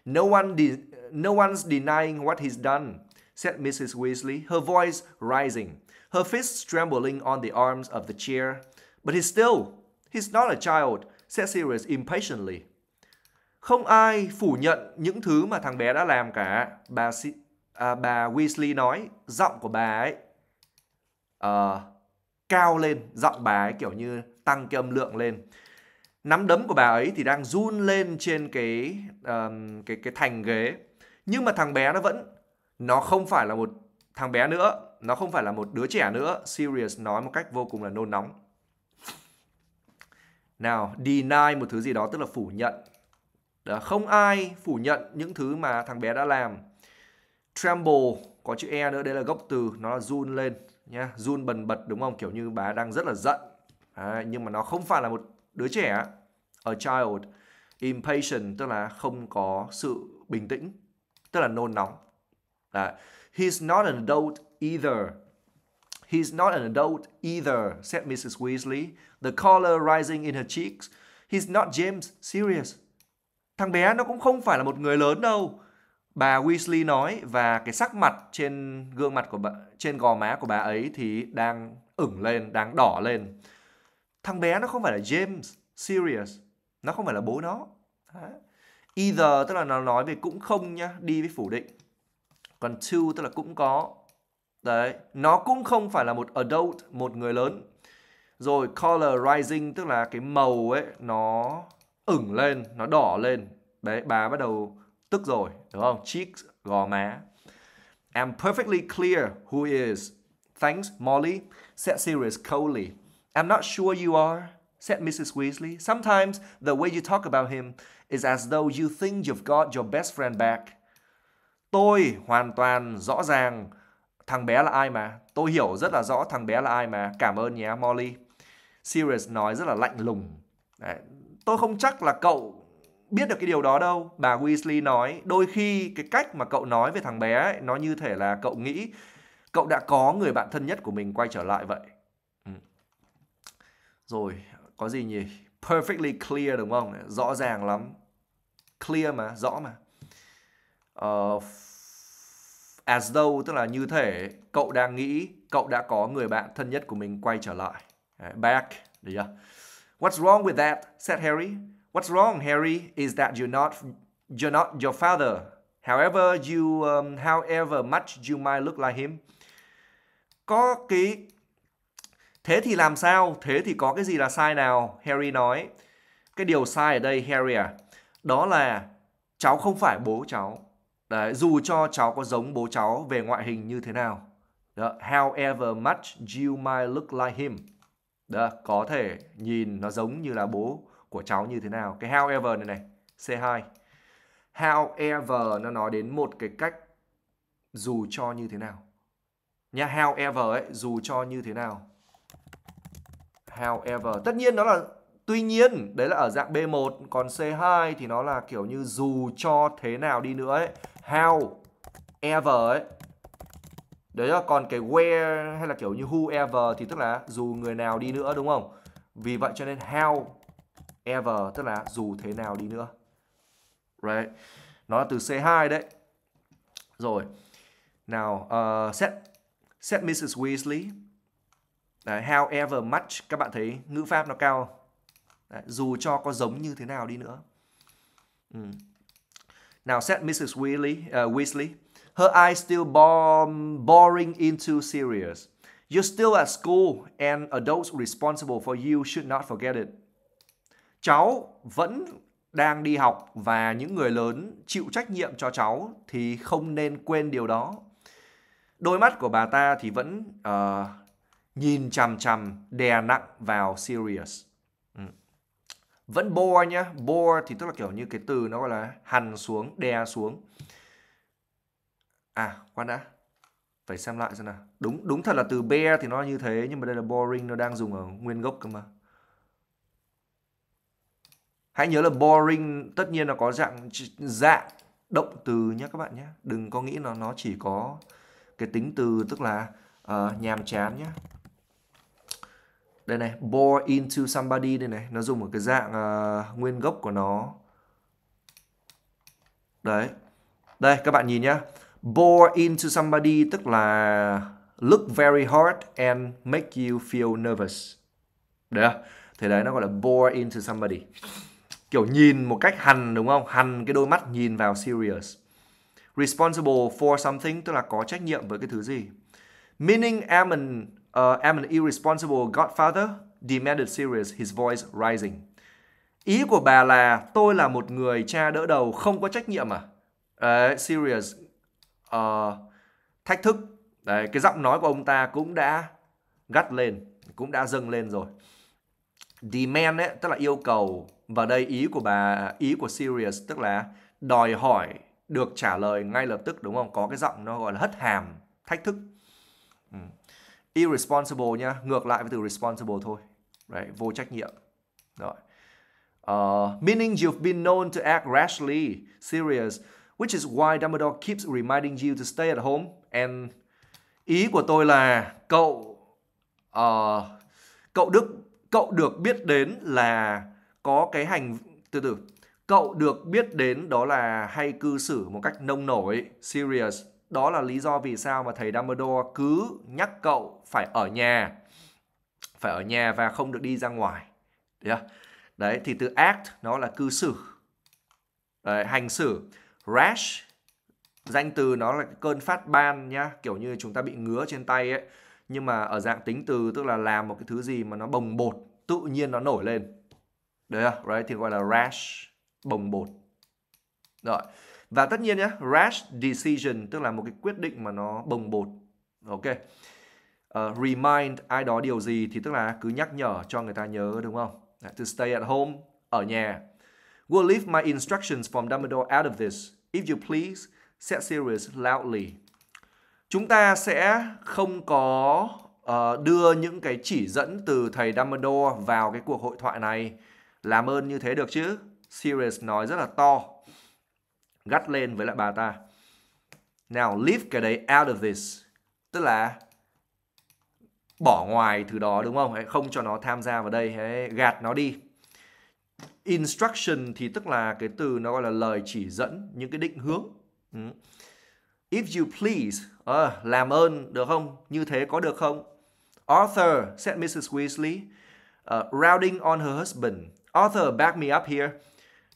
No one de- no one's denying what he's done, said Mrs. Weasley, her voice rising, her fists trembling on the arms of the chair. But he's still, he's not a child, said Sirius impatiently. Không ai phủ nhận những thứ mà thằng bé đã làm cả, bà si- à, bà Weasley nói, giọng của bà ấy uh, cao lên, giọng bà ấy kiểu như tăng cái âm lượng lên nắm đấm của bà ấy thì đang run lên trên cái uh, cái cái thành ghế nhưng mà thằng bé nó vẫn nó không phải là một thằng bé nữa nó không phải là một đứa trẻ nữa Sirius nói một cách vô cùng là nôn nóng nào deny một thứ gì đó tức là phủ nhận đó, không ai phủ nhận những thứ mà thằng bé đã làm tremble có chữ e nữa đây là gốc từ nó là run lên nhá run bần bật đúng không kiểu như bà đang rất là giận à, nhưng mà nó không phải là một đứa trẻ a child impatient tức là không có sự bình tĩnh tức là nôn nóng Đấy. he's not an adult either he's not an adult either said Mrs Weasley the color rising in her cheeks he's not James serious thằng bé nó cũng không phải là một người lớn đâu bà Weasley nói và cái sắc mặt trên gương mặt của bà, trên gò má của bà ấy thì đang ửng lên, đang đỏ lên. Thằng bé nó không phải là James Sirius nó không phải là bố nó Đấy. Ừ. either tức là nó nói về cũng không nhá đi với phủ định còn to tức là cũng có đấy nó cũng không phải là một adult một người lớn rồi color rising tức là cái màu ấy nó ửng lên nó đỏ lên đấy bà bắt đầu tức rồi đúng không cheeks gò má I'm perfectly clear who is thanks Molly said serious coldly I'm not sure you are said Mrs. Weasley. Sometimes the way you talk about him is as though you think you've got your best friend back. Tôi hoàn toàn rõ ràng thằng bé là ai mà. Tôi hiểu rất là rõ thằng bé là ai mà. Cảm ơn nhé Molly. Sirius nói rất là lạnh lùng. Đấy. Tôi không chắc là cậu biết được cái điều đó đâu. Bà Weasley nói đôi khi cái cách mà cậu nói về thằng bé ấy, nó như thể là cậu nghĩ cậu đã có người bạn thân nhất của mình quay trở lại vậy. Ừ. Rồi, có gì nhỉ perfectly clear đúng không rõ ràng lắm clear mà rõ mà uh, as though tức là như thể cậu đang nghĩ cậu đã có người bạn thân nhất của mình quay trở lại back được chưa what's wrong with that said Harry what's wrong Harry is that you're not you're not your father however you um, however much you might look like him có cái Thế thì làm sao? Thế thì có cái gì là sai nào? Harry nói. Cái điều sai ở đây Harry à, đó là cháu không phải bố cháu. Đấy, dù cho cháu có giống bố cháu về ngoại hình như thế nào. Đó, however much you might look like him. Đó, có thể nhìn nó giống như là bố của cháu như thế nào. Cái however này này, C2. However nó nói đến một cái cách dù cho như thế nào. Nha, however ấy, dù cho như thế nào however. Tất nhiên đó là tuy nhiên, đấy là ở dạng B1, còn C2 thì nó là kiểu như dù cho thế nào đi nữa ấy. How ever ấy. Đấy là còn cái where hay là kiểu như whoever thì tức là dù người nào đi nữa đúng không? Vì vậy cho nên how ever tức là dù thế nào đi nữa. Right. Nó là từ C2 đấy. Rồi. Nào, uh, set set Mrs. Weasley Đấy, however much các bạn thấy ngữ pháp nó cao Đấy, dù cho có giống như thế nào đi nữa. Ừ. Now said Mrs. Weasley, uh, Weasley, her eyes still boring into serious. You're still at school and adults responsible for you should not forget it. Cháu vẫn đang đi học và những người lớn chịu trách nhiệm cho cháu thì không nên quên điều đó. Đôi mắt của bà ta thì vẫn uh, nhìn chằm chằm đè nặng vào Sirius. Ừ. Vẫn bore nhá, bore thì tức là kiểu như cái từ nó gọi là hằn xuống, đè xuống. À, quan đã. Phải xem lại xem nào. Đúng đúng thật là từ bear thì nó như thế nhưng mà đây là boring nó đang dùng ở nguyên gốc cơ mà. Hãy nhớ là boring tất nhiên là có dạng dạng động từ nhé các bạn nhé. Đừng có nghĩ nó nó chỉ có cái tính từ tức là uh, nhàm chán nhé đây này bore into somebody đây này nó dùng một cái dạng uh, nguyên gốc của nó đấy đây các bạn nhìn nhá bore into somebody tức là look very hard and make you feel nervous đấy à? thế đấy nó gọi là bore into somebody kiểu nhìn một cách hằn đúng không hằn cái đôi mắt nhìn vào serious responsible for something tức là có trách nhiệm với cái thứ gì meaning I'm an uh, I'm an irresponsible godfather, demanded Sirius, his voice rising. Ý của bà là tôi là một người cha đỡ đầu không có trách nhiệm à? Đấy, Sirius uh, thách thức. Đấy, cái giọng nói của ông ta cũng đã gắt lên, cũng đã dâng lên rồi. Demand ấy, tức là yêu cầu và đây ý của bà ý của Sirius tức là đòi hỏi được trả lời ngay lập tức đúng không? Có cái giọng nó gọi là hất hàm, thách thức. Ừ irresponsible nhá ngược lại với từ responsible thôi right vô trách nhiệm rồi uh, meaning you've been known to act rashly serious which is why Dumbledore keeps reminding you to stay at home and ý của tôi là cậu uh, cậu đức cậu được biết đến là có cái hành từ từ cậu được biết đến đó là hay cư xử một cách nông nổi serious đó là lý do vì sao mà thầy Dumbledore cứ nhắc cậu phải ở nhà, phải ở nhà và không được đi ra ngoài. Đấy, Đấy thì từ act nó là cư xử, Đấy, hành xử. Rash danh từ nó là cơn phát ban nhá, kiểu như chúng ta bị ngứa trên tay ấy. Nhưng mà ở dạng tính từ tức là làm một cái thứ gì mà nó bồng bột, tự nhiên nó nổi lên. Đấy à, right, thì gọi là rash, bồng bột. Rồi. Và tất nhiên nhé, rash decision tức là một cái quyết định mà nó bồng bột. Ok. Uh, remind ai đó điều gì thì tức là cứ nhắc nhở cho người ta nhớ đúng không? To stay at home, ở nhà. We'll leave my instructions from Dumbledore out of this. If you please, set Sirius loudly. Chúng ta sẽ không có uh, đưa những cái chỉ dẫn từ thầy Dumbledore vào cái cuộc hội thoại này. Làm ơn như thế được chứ? Sirius nói rất là to gắt lên với lại bà ta. Now leave cái đấy out of this. Tức là bỏ ngoài thứ đó đúng không? Không cho nó tham gia vào đây, gạt nó đi. Instruction thì tức là cái từ nó gọi là lời chỉ dẫn, những cái định hướng. Ừ. If you please, à, làm ơn được không? Như thế có được không? Arthur, said Mrs. Weasley, uh, ờ, rounding on her husband. Arthur, back me up here.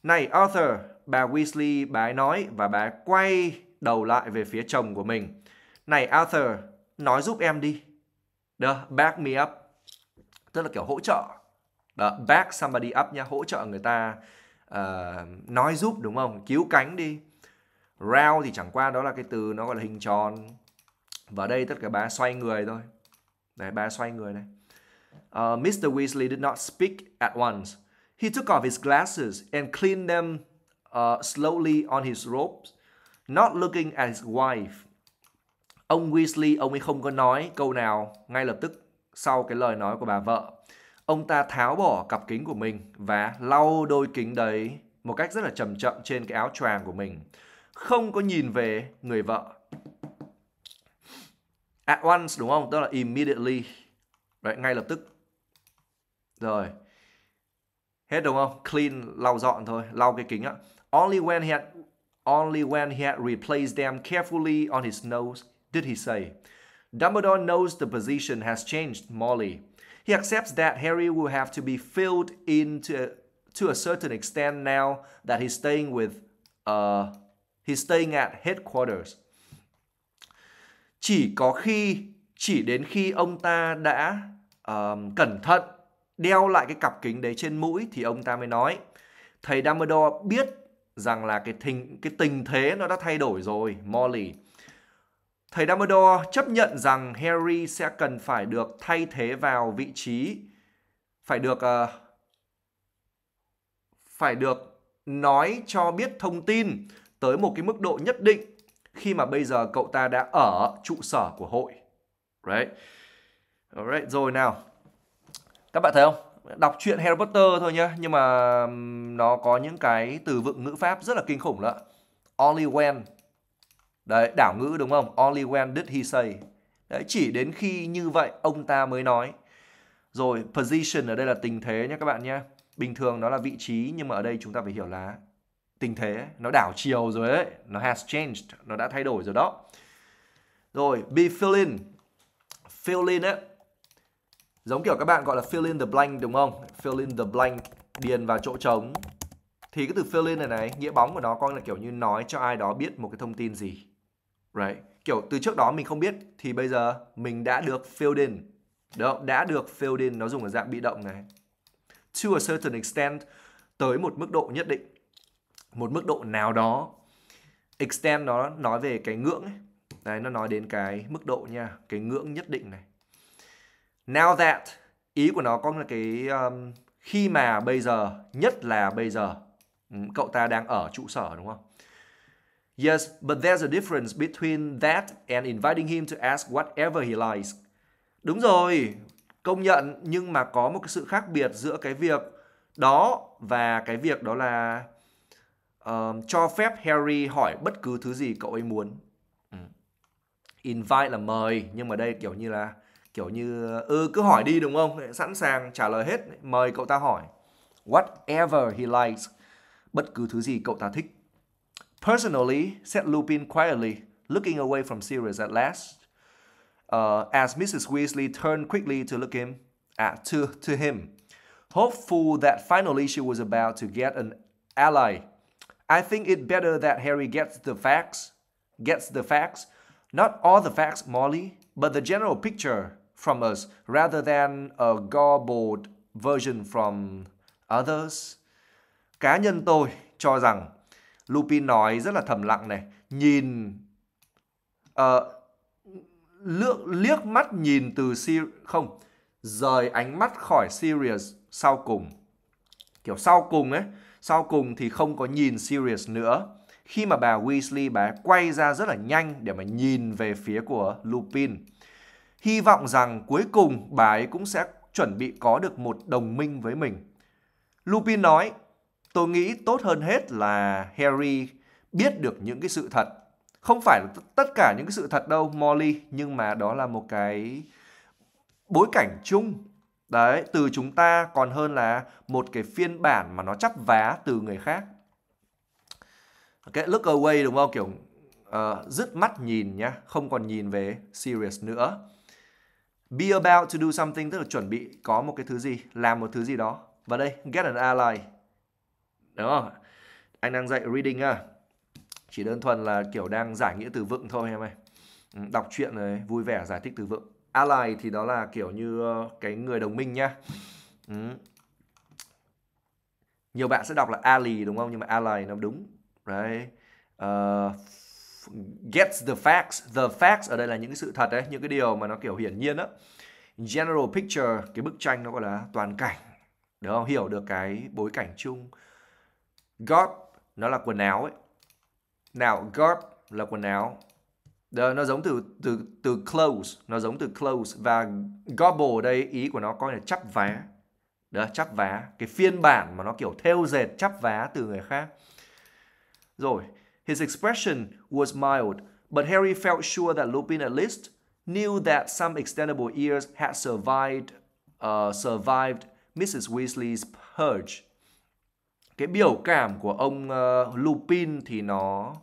Này Arthur, bà Weasley bà ấy nói và bà ấy quay đầu lại về phía chồng của mình. Này Arthur, nói giúp em đi. Đó, back me up. Tức là kiểu hỗ trợ. Đó, back somebody up nha, hỗ trợ người ta uh, nói giúp đúng không? Cứu cánh đi. Round thì chẳng qua đó là cái từ nó gọi là hình tròn. Và đây tất cả bà xoay người thôi. Đấy, bà xoay người đây. Uh, ờ, Mr. Weasley did not speak at once. He took off his glasses and cleaned them uh, slowly on his robes, not looking at his wife. Ông Weasley, ông ấy không có nói câu nào ngay lập tức sau cái lời nói của bà vợ. Ông ta tháo bỏ cặp kính của mình và lau đôi kính đấy một cách rất là chậm chậm trên cái áo choàng của mình. Không có nhìn về người vợ. At once đúng không? Tức là immediately. Đấy, ngay lập tức. Rồi. Hết đúng không? Clean, lau dọn thôi. Lau cái kính ạ. Only when he had only when he had replaced them carefully on his nose did he say, Dumbledore knows the position has changed, Molly. He accepts that Harry will have to be filled in to, to a certain extent now that he's staying with uh, he's staying at headquarters. Chỉ có khi, chỉ đến khi ông ta đã um, cẩn thận đeo lại cái cặp kính đấy trên mũi thì ông ta mới nói. Thầy Dumbledore biết rằng là cái tình cái tình thế nó đã thay đổi rồi, Molly. Thầy Dumbledore chấp nhận rằng Harry sẽ cần phải được thay thế vào vị trí phải được uh, phải được nói cho biết thông tin tới một cái mức độ nhất định khi mà bây giờ cậu ta đã ở trụ sở của hội. Right. Alright, rồi nào. Các bạn thấy không? đọc truyện Harry Potter thôi nhá nhưng mà nó có những cái từ vựng ngữ pháp rất là kinh khủng đó only when đấy đảo ngữ đúng không only when did he say đấy chỉ đến khi như vậy ông ta mới nói rồi position ở đây là tình thế nhé các bạn nhé bình thường nó là vị trí nhưng mà ở đây chúng ta phải hiểu là tình thế nó đảo chiều rồi ấy, nó has changed nó đã thay đổi rồi đó rồi be fill in fill in ấy Giống kiểu các bạn gọi là fill in the blank đúng không? Fill in the blank, điền vào chỗ trống. Thì cái từ fill in này này, nghĩa bóng của nó coi là kiểu như nói cho ai đó biết một cái thông tin gì. Right. Kiểu từ trước đó mình không biết thì bây giờ mình đã được filled in. Đúng Đã được filled in, nó dùng ở dạng bị động này. To a certain extent, tới một mức độ nhất định. Một mức độ nào đó. extend nó nói về cái ngưỡng ấy. Đấy, nó nói đến cái mức độ nha, cái ngưỡng nhất định này Now that ý của nó có một cái um, khi mà bây giờ, nhất là bây giờ cậu ta đang ở trụ sở đúng không? Yes, but there's a difference between that and inviting him to ask whatever he likes. Đúng rồi, công nhận nhưng mà có một cái sự khác biệt giữa cái việc đó và cái việc đó là um, cho phép Harry hỏi bất cứ thứ gì cậu ấy muốn. Invite là mời nhưng mà đây kiểu như là kiểu như ừ cứ hỏi đi đúng không sẵn sàng trả lời hết mời cậu ta hỏi whatever he likes bất cứ thứ gì cậu ta thích personally said lupin quietly looking away from sirius at last uh, as mrs weasley turned quickly to look him at uh, to to him hopeful that finally she was about to get an ally i think it better that harry gets the facts gets the facts not all the facts molly but the general picture from us rather than a garbled version from others. Cá nhân tôi cho rằng Lupin nói rất là thầm lặng này, nhìn uh, ờ, liếc, liếc mắt nhìn từ Sir không, rời ánh mắt khỏi Sirius sau cùng. Kiểu sau cùng ấy, sau cùng thì không có nhìn Sirius nữa. Khi mà bà Weasley bà quay ra rất là nhanh để mà nhìn về phía của Lupin. Hy vọng rằng cuối cùng bà ấy cũng sẽ chuẩn bị có được một đồng minh với mình. Lupin nói, tôi nghĩ tốt hơn hết là Harry biết được những cái sự thật. Không phải là tất cả những cái sự thật đâu, Molly, nhưng mà đó là một cái bối cảnh chung. Đấy, từ chúng ta còn hơn là một cái phiên bản mà nó chắp vá từ người khác. Cái look away đúng không? Kiểu uh, dứt mắt nhìn nhá, không còn nhìn về Sirius nữa. Be about to do something tức là chuẩn bị có một cái thứ gì, làm một thứ gì đó. Và đây, get an ally. Đúng không? Anh đang dạy reading à. Chỉ đơn thuần là kiểu đang giải nghĩa từ vựng thôi em ơi. Ừ, đọc truyện này vui vẻ giải thích từ vựng. Ally thì đó là kiểu như ờ, cái người đồng minh nhá. Ừ. Nhiều bạn sẽ đọc là ally đúng không? Nhưng mà ally nó đúng. Đấy. Right. Ờ, uh, gets the facts the facts ở đây là những cái sự thật đấy những cái điều mà nó kiểu hiển nhiên đó general picture cái bức tranh nó gọi là toàn cảnh được không hiểu được cái bối cảnh chung garb nó là quần áo ấy nào garb là quần áo Đó, nó giống từ từ từ clothes nó giống từ clothes và gobble ở đây ý của nó coi là chắp vá đó chắp vá cái phiên bản mà nó kiểu theo dệt chắp vá từ người khác rồi His expression was mild, but Harry felt sure that Lupin at least knew that some extendable years had survived uh, survived Mrs. Weasley's purge. Cái biểu cảm của ông uh, Lupin thì nó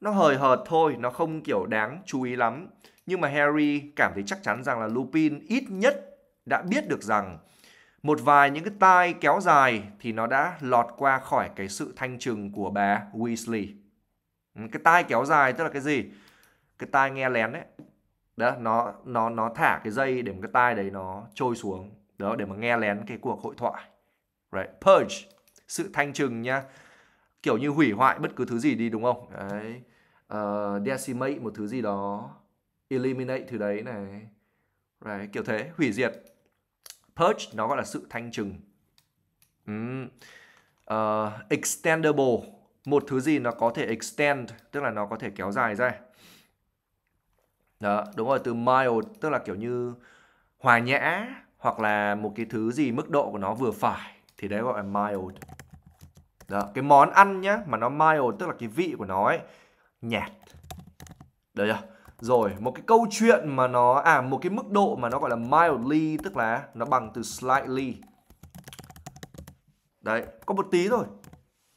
nó hời hợt thôi, nó không kiểu đáng chú ý lắm. Nhưng mà Harry cảm thấy chắc chắn rằng là Lupin ít nhất đã biết được rằng một vài những cái tai kéo dài thì nó đã lọt qua khỏi cái sự thanh trừng của bà Weasley. Ừ, cái tai kéo dài tức là cái gì? Cái tai nghe lén đấy. Đó, nó nó nó thả cái dây để một cái tai đấy nó trôi xuống. Đó để mà nghe lén cái cuộc hội thoại. Right, purge, sự thanh trừng nhá. Kiểu như hủy hoại bất cứ thứ gì đi đúng không? Đấy. Uh, decimate một thứ gì đó, eliminate thứ đấy này. Right, kiểu thế, hủy diệt Purge nó gọi là sự thanh trừng. Uhm. Uh, extendable, một thứ gì nó có thể extend, tức là nó có thể kéo dài ra. Đó, đúng rồi, từ mild, tức là kiểu như hòa nhã, hoặc là một cái thứ gì mức độ của nó vừa phải, thì đấy gọi là mild. Đó, cái món ăn nhá, mà nó mild, tức là cái vị của nó ấy, nhạt. đấy chưa? Rồi, một cái câu chuyện mà nó à một cái mức độ mà nó gọi là mildly tức là nó bằng từ slightly. Đấy, có một tí thôi.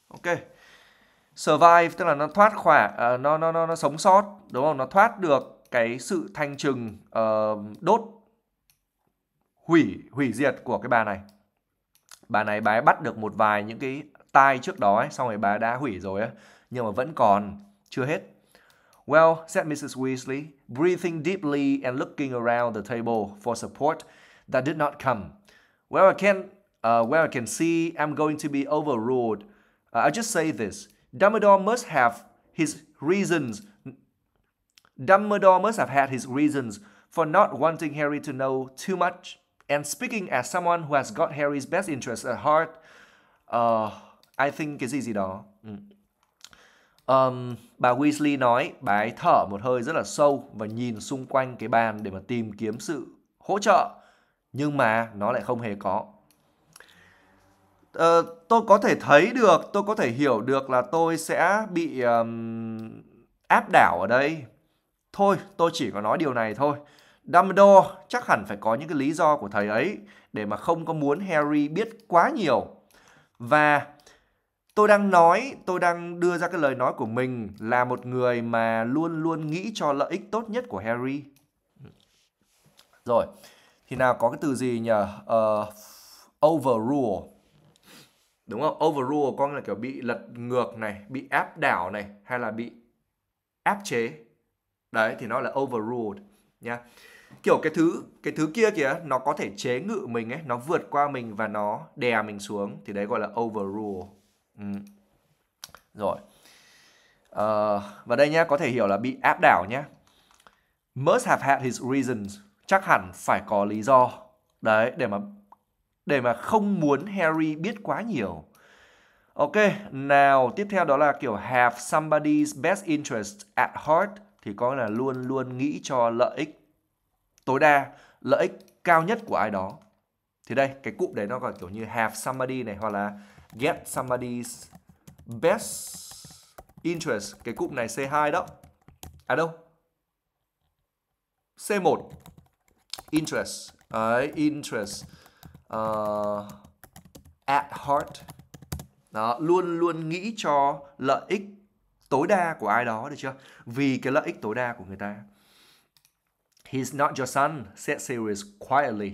Ok. Survive tức là nó thoát khỏa uh, nó nó nó nó sống sót, đúng không? Nó thoát được cái sự thanh trừng uh, đốt hủy hủy diệt của cái bà này. Bà này bà ấy bắt được một vài những cái tai trước đó ấy, xong rồi bà đã hủy rồi ấy, nhưng mà vẫn còn chưa hết Well, said Mrs. Weasley, breathing deeply and looking around the table for support that did not come. Well, I can, uh, well, I can see I'm going to be overruled. Uh, i just say this. Dumbledore must have his reasons. Dumbledore must have had his reasons for not wanting Harry to know too much. And speaking as someone who has got Harry's best interests at heart, uh, I think it's easy đó. Mm. Um, bà Weasley nói bà ấy thở một hơi rất là sâu và nhìn xung quanh cái bàn để mà tìm kiếm sự hỗ trợ nhưng mà nó lại không hề có. Uh, tôi có thể thấy được, tôi có thể hiểu được là tôi sẽ bị um, áp đảo ở đây. Thôi, tôi chỉ có nói điều này thôi. Dumbledore chắc hẳn phải có những cái lý do của thầy ấy để mà không có muốn Harry biết quá nhiều. Và tôi đang nói tôi đang đưa ra cái lời nói của mình là một người mà luôn luôn nghĩ cho lợi ích tốt nhất của harry rồi thì nào có cái từ gì nhỉ uh, overrule đúng không overrule có nghĩa là kiểu bị lật ngược này bị áp đảo này hay là bị áp chế đấy thì nó là overruled nha kiểu cái thứ cái thứ kia kìa nó có thể chế ngự mình ấy nó vượt qua mình và nó đè mình xuống thì đấy gọi là overrule Ừ. Rồi. Uh, và đây nhá, có thể hiểu là bị áp đảo nhá. Must have had his reasons. Chắc hẳn phải có lý do. Đấy, để mà để mà không muốn Harry biết quá nhiều. Ok, nào tiếp theo đó là kiểu have somebody's best interest at heart thì có là luôn luôn nghĩ cho lợi ích tối đa, lợi ích cao nhất của ai đó thì đây cái cụm đấy nó còn kiểu như have somebody này hoặc là get somebody's best interest cái cụm này C2 đó à đâu C1 interest đấy interest uh, at heart đó luôn luôn nghĩ cho lợi ích tối đa của ai đó được chưa vì cái lợi ích tối đa của người ta he's not your son said Sirius quietly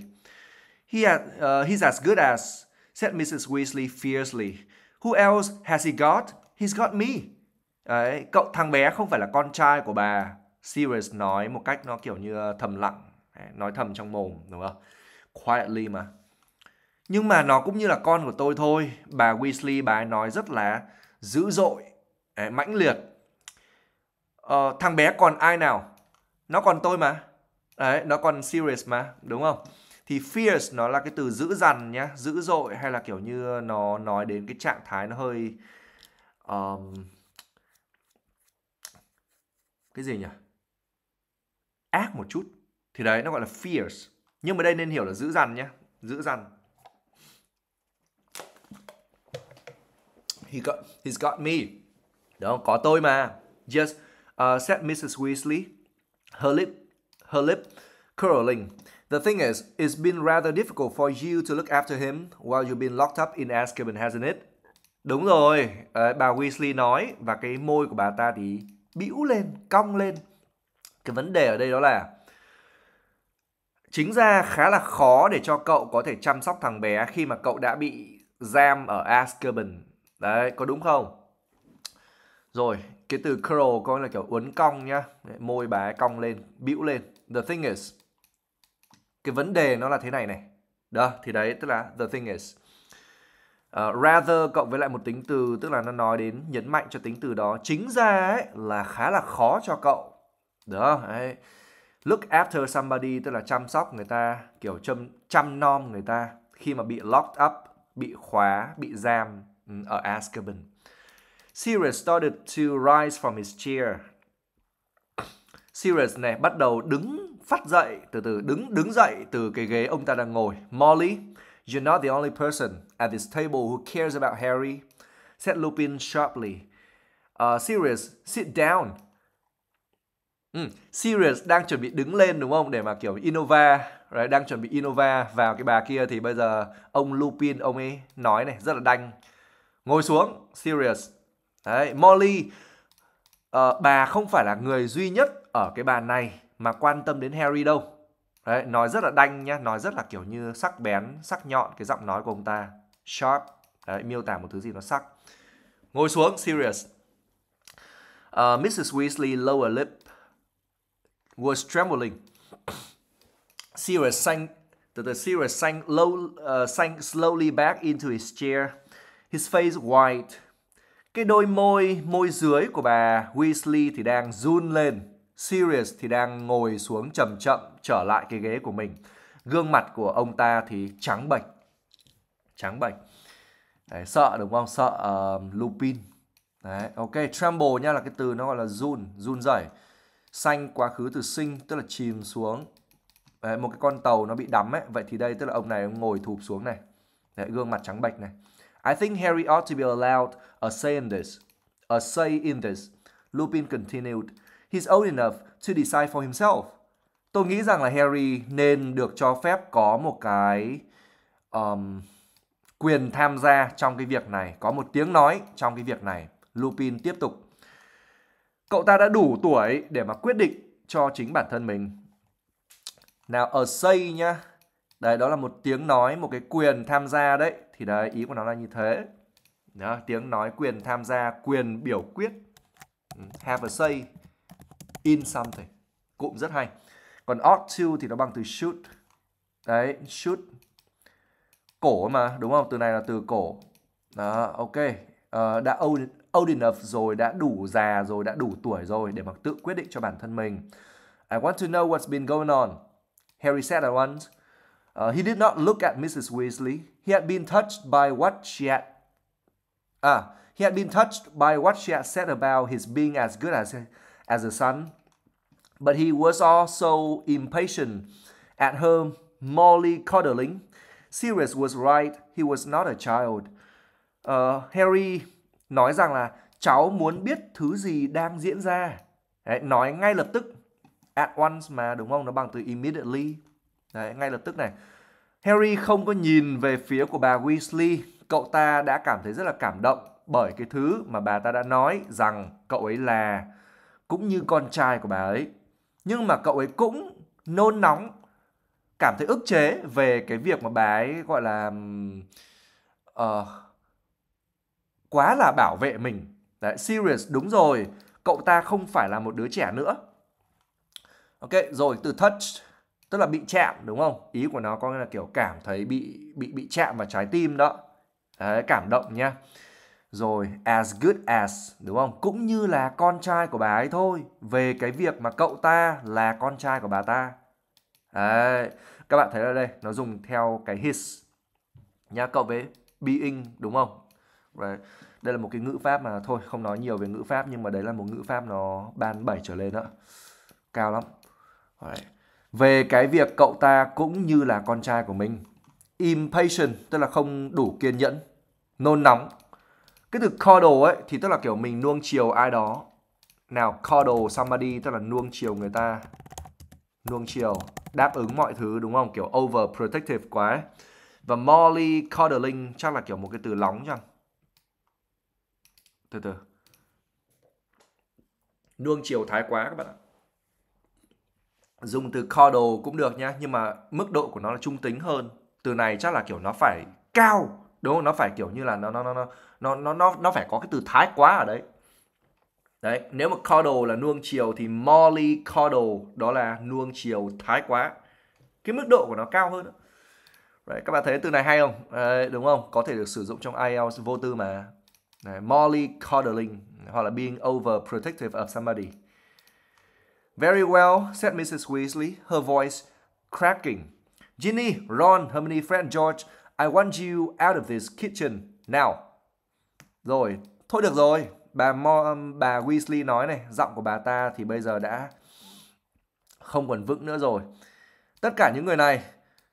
He has, uh, he's as good as, said Mrs. Weasley fiercely. Who else has he got? He's got me. Đấy, cậu thằng bé không phải là con trai của bà. Sirius nói một cách nó kiểu như uh, thầm lặng, nói thầm trong mồm, đúng không? Quietly mà. Nhưng mà nó cũng như là con của tôi thôi. Bà Weasley bà ấy nói rất là dữ dội, mãnh liệt. Ờ, thằng bé còn ai nào? Nó còn tôi mà. Đấy, nó còn Sirius mà, đúng không? thì fierce nó là cái từ dữ dằn nhá dữ dội hay là kiểu như nó nói đến cái trạng thái nó hơi um, cái gì nhỉ ác một chút thì đấy nó gọi là fierce nhưng mà đây nên hiểu là dữ dằn nhá dữ dằn he got he's got me đó có tôi mà just uh, said Mrs Weasley her lip her lip curling The thing is, it's been rather difficult for you to look after him while you've been locked up in Azkaban, hasn't it? Đúng rồi, à, bà Weasley nói và cái môi của bà ta thì bĩu lên, cong lên. Cái vấn đề ở đây đó là chính ra khá là khó để cho cậu có thể chăm sóc thằng bé khi mà cậu đã bị giam ở Azkaban. Đấy, có đúng không? Rồi, cái từ curl coi là kiểu uốn cong nhá. môi bà ấy cong lên, bĩu lên. The thing is, cái vấn đề nó là thế này này đó thì đấy tức là the thing is Uh, rather cộng với lại một tính từ tức là nó nói đến nhấn mạnh cho tính từ đó chính ra ấy, là khá là khó cho cậu đó ấy. look after somebody tức là chăm sóc người ta kiểu chăm chăm nom người ta khi mà bị locked up bị khóa bị giam ừ, ở Azkaban Sirius started to rise from his chair Sirius này bắt đầu đứng phát dậy, từ từ đứng đứng dậy từ cái ghế ông ta đang ngồi. Molly, you're not the only person at this table who cares about Harry, said Lupin sharply. Uh, Sirius, sit down. Ừ, Sirius đang chuẩn bị đứng lên đúng không để mà kiểu Innova rồi đang chuẩn bị Innova vào cái bà kia thì bây giờ ông Lupin ông ấy nói này rất là đanh ngồi xuống Sirius đấy Molly uh, bà không phải là người duy nhất ở cái bàn này mà quan tâm đến Harry đâu. Đấy, nói rất là đanh nhá, nói rất là kiểu như sắc bén, sắc nhọn cái giọng nói của ông ta. Sharp, đấy, miêu tả một thứ gì nó sắc. Ngồi xuống, Sirius. Uh, ờ, Mrs. Weasley lower lip was trembling. Sirius sank the, the Sirius sank low uh, sank slowly back into his chair, his face white. Cái đôi môi môi dưới của bà Weasley thì đang run lên. Sirius thì đang ngồi xuống chậm chậm trở lại cái ghế của mình. Gương mặt của ông ta thì trắng bệch. Trắng bệch. Đấy, sợ đúng không? Sợ uh, Lupin. Đấy, ok, tremble nha là cái từ nó gọi là run, run rẩy. Xanh quá khứ từ sinh tức là chìm xuống. Đấy, một cái con tàu nó bị đắm ấy, vậy thì đây tức là ông này ông ngồi thụp xuống này. Đấy, gương mặt trắng bệch này. I think Harry ought to be allowed a say in this. A say in this. Lupin continued. He's old enough to decide for himself. Tôi nghĩ rằng là Harry nên được cho phép có một cái um, quyền tham gia trong cái việc này, có một tiếng nói trong cái việc này. Lupin tiếp tục. Cậu ta đã đủ tuổi để mà quyết định cho chính bản thân mình. Nào ở xây nhá. Đấy đó là một tiếng nói, một cái quyền tham gia đấy. Thì đấy ý của nó là như thế. Đó, tiếng nói quyền tham gia, quyền biểu quyết. Ừ, have a say in something. Cụm rất hay. Còn ought to thì nó bằng từ should. Đấy, should. Cổ mà, đúng không? Từ này là từ cổ. Đó, ok. Uh, đã old, old enough rồi, đã đủ già rồi, đã đủ tuổi rồi để mà tự quyết định cho bản thân mình. I want to know what's been going on. Harry said at once. Uh, he did not look at Mrs. Weasley. He had been touched by what she had. Ah, he had been touched by what she had said about his being as good as as a son But he was also impatient at her mollycoddling. Sirius was right, he was not a child. Uh, Harry nói rằng là cháu muốn biết thứ gì đang diễn ra. Đấy, nói ngay lập tức. At once mà đúng không? Nó bằng từ immediately. Đấy, ngay lập tức này. Harry không có nhìn về phía của bà Weasley. Cậu ta đã cảm thấy rất là cảm động bởi cái thứ mà bà ta đã nói rằng cậu ấy là cũng như con trai của bà ấy nhưng mà cậu ấy cũng nôn nóng cảm thấy ức chế về cái việc mà bà ấy gọi là uh, quá là bảo vệ mình đấy serious đúng rồi cậu ta không phải là một đứa trẻ nữa ok rồi từ touch tức là bị chạm đúng không ý của nó có nghĩa là kiểu cảm thấy bị bị bị chạm vào trái tim đó đấy, cảm động nha rồi as good as đúng không cũng như là con trai của bà ấy thôi về cái việc mà cậu ta là con trai của bà ta đấy các bạn thấy ở đây nó dùng theo cái his nhá cậu với being đúng không right. đây là một cái ngữ pháp mà thôi không nói nhiều về ngữ pháp nhưng mà đấy là một ngữ pháp nó ban bảy trở lên đó cao lắm right. về cái việc cậu ta cũng như là con trai của mình impatient tức là không đủ kiên nhẫn nôn nóng cái từ coddle ấy thì tức là kiểu mình nuông chiều ai đó nào coddle somebody tức là nuông chiều người ta nuông chiều đáp ứng mọi thứ đúng không kiểu overprotective quá ấy. và molly coddling chắc là kiểu một cái từ lóng chăng từ từ nuông chiều thái quá các bạn ạ dùng từ coddle cũng được nhá nhưng mà mức độ của nó là trung tính hơn từ này chắc là kiểu nó phải cao đúng không nó phải kiểu như là nó nó nó, nó nó nó nó nó phải có cái từ thái quá ở đấy đấy nếu mà caudal là nuông chiều thì molly caudal đó là nuông chiều thái quá cái mức độ của nó cao hơn đấy các bạn thấy từ này hay không đấy, đúng không có thể được sử dụng trong IELTS vô tư mà đấy, molly coddling hoặc là being overprotective of somebody Very well, said Mrs. Weasley, her voice cracking. Ginny, Ron, Hermione, Fred, George, I want you out of this kitchen now. Rồi, thôi được rồi, bà Mo, bà Weasley nói này, giọng của bà ta thì bây giờ đã không còn vững nữa rồi. Tất cả những người này,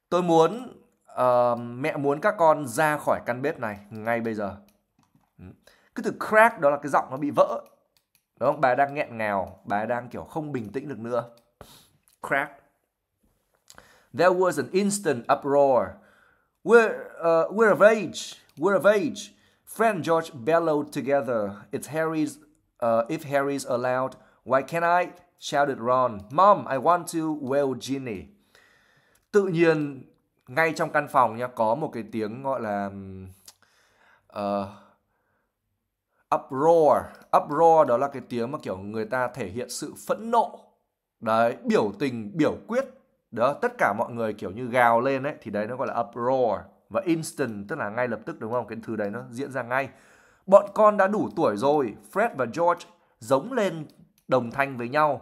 tôi muốn uh, mẹ muốn các con ra khỏi căn bếp này ngay bây giờ. Cái từ crack đó là cái giọng nó bị vỡ. Đúng không? Bà đang nghẹn ngào, bà đang kiểu không bình tĩnh được nữa. Crack. There was an instant uproar. We're, uh, we're of age, we're of age. Friend George bellowed together. It's Harry's, uh, if Harry's allowed, why can't I? shouted Ron. Mom, I want to well Ginny. Tự nhiên ngay trong căn phòng nha có một cái tiếng gọi là uh, uproar. Uproar đó là cái tiếng mà kiểu người ta thể hiện sự phẫn nộ. Đấy, biểu tình, biểu quyết. Đó, tất cả mọi người kiểu như gào lên ấy thì đấy nó gọi là uproar và instant tức là ngay lập tức đúng không? Cái thứ đấy nó diễn ra ngay. Bọn con đã đủ tuổi rồi, Fred và George giống lên đồng thanh với nhau.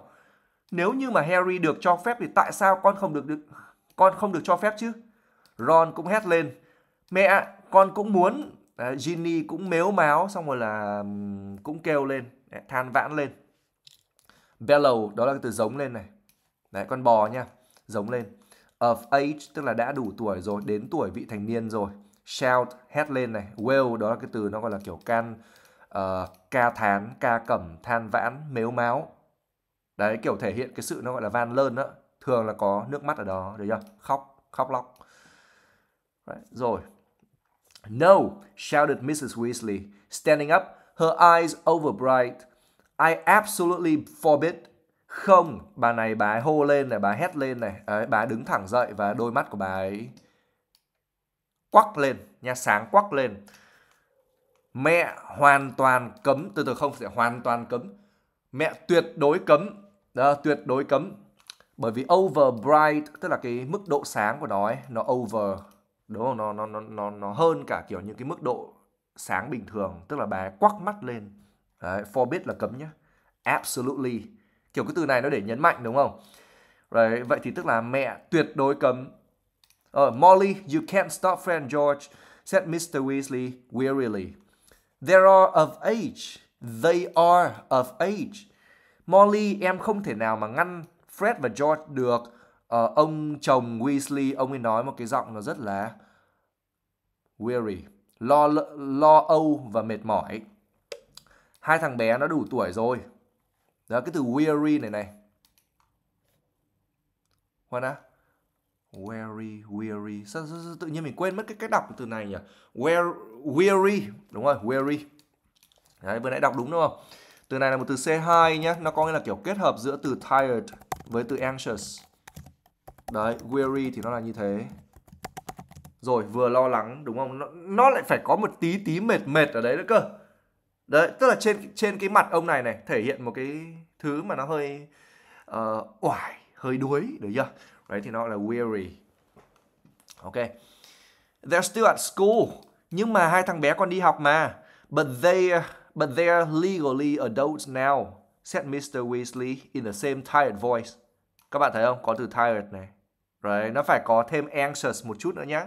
Nếu như mà Harry được cho phép thì tại sao con không được, được con không được cho phép chứ? Ron cũng hét lên. Mẹ, con cũng muốn. À, Ginny cũng mếu máo xong rồi là cũng kêu lên, than vãn lên. Bellow đó là cái từ giống lên này. Đấy con bò nha, giống lên of age tức là đã đủ tuổi rồi đến tuổi vị thành niên rồi shout hét lên này wail đó là cái từ nó gọi là kiểu can uh, ca thán ca cẩm than vãn mếu máo đấy kiểu thể hiện cái sự nó gọi là van lơn đó thường là có nước mắt ở đó được chưa khóc khóc lóc đấy, rồi no shouted Mrs Weasley standing up her eyes over bright I absolutely forbid không bà này bà ấy hô lên này bà hét lên này đấy, bà ấy đứng thẳng dậy và đôi mắt của bà ấy quắc lên nha sáng quắc lên mẹ hoàn toàn cấm từ từ không phải hoàn toàn cấm mẹ tuyệt đối cấm đó, tuyệt đối cấm bởi vì over bright tức là cái mức độ sáng của nó ấy, nó over đúng không nó nó nó nó nó hơn cả kiểu những cái mức độ sáng bình thường tức là bà ấy quắc mắt lên Đấy, forbid là cấm nhá absolutely kiểu cái từ này nó để nhấn mạnh đúng không Đấy, vậy thì tức là mẹ tuyệt đối cấm uh, Molly, you can't stop friend George said Mr. Weasley wearily they are of age they are of age Molly em không thể nào mà ngăn Fred và George được uh, ông chồng Weasley ông ấy nói một cái giọng nó rất là weary lo lo âu và mệt mỏi hai thằng bé nó đủ tuổi rồi đó cái từ weary này này khoan đã weary weary sao, sao, sao, tự nhiên mình quên mất cái cách đọc của từ này nhỉ weary đúng rồi weary đấy vừa nãy đọc đúng đúng không từ này là một từ C2 nhé nó có nghĩa là kiểu kết hợp giữa từ tired với từ anxious đấy weary thì nó là như thế rồi vừa lo lắng đúng không nó, nó lại phải có một tí tí mệt mệt ở đấy nữa cơ đấy tức là trên trên cái mặt ông này này thể hiện một cái thứ mà nó hơi uh, oải hơi đuối được chưa đấy thì nó là weary ok they're still at school nhưng mà hai thằng bé còn đi học mà but they but they're legally adults now said Mr Weasley in the same tired voice các bạn thấy không có từ tired này rồi nó phải có thêm anxious một chút nữa nhé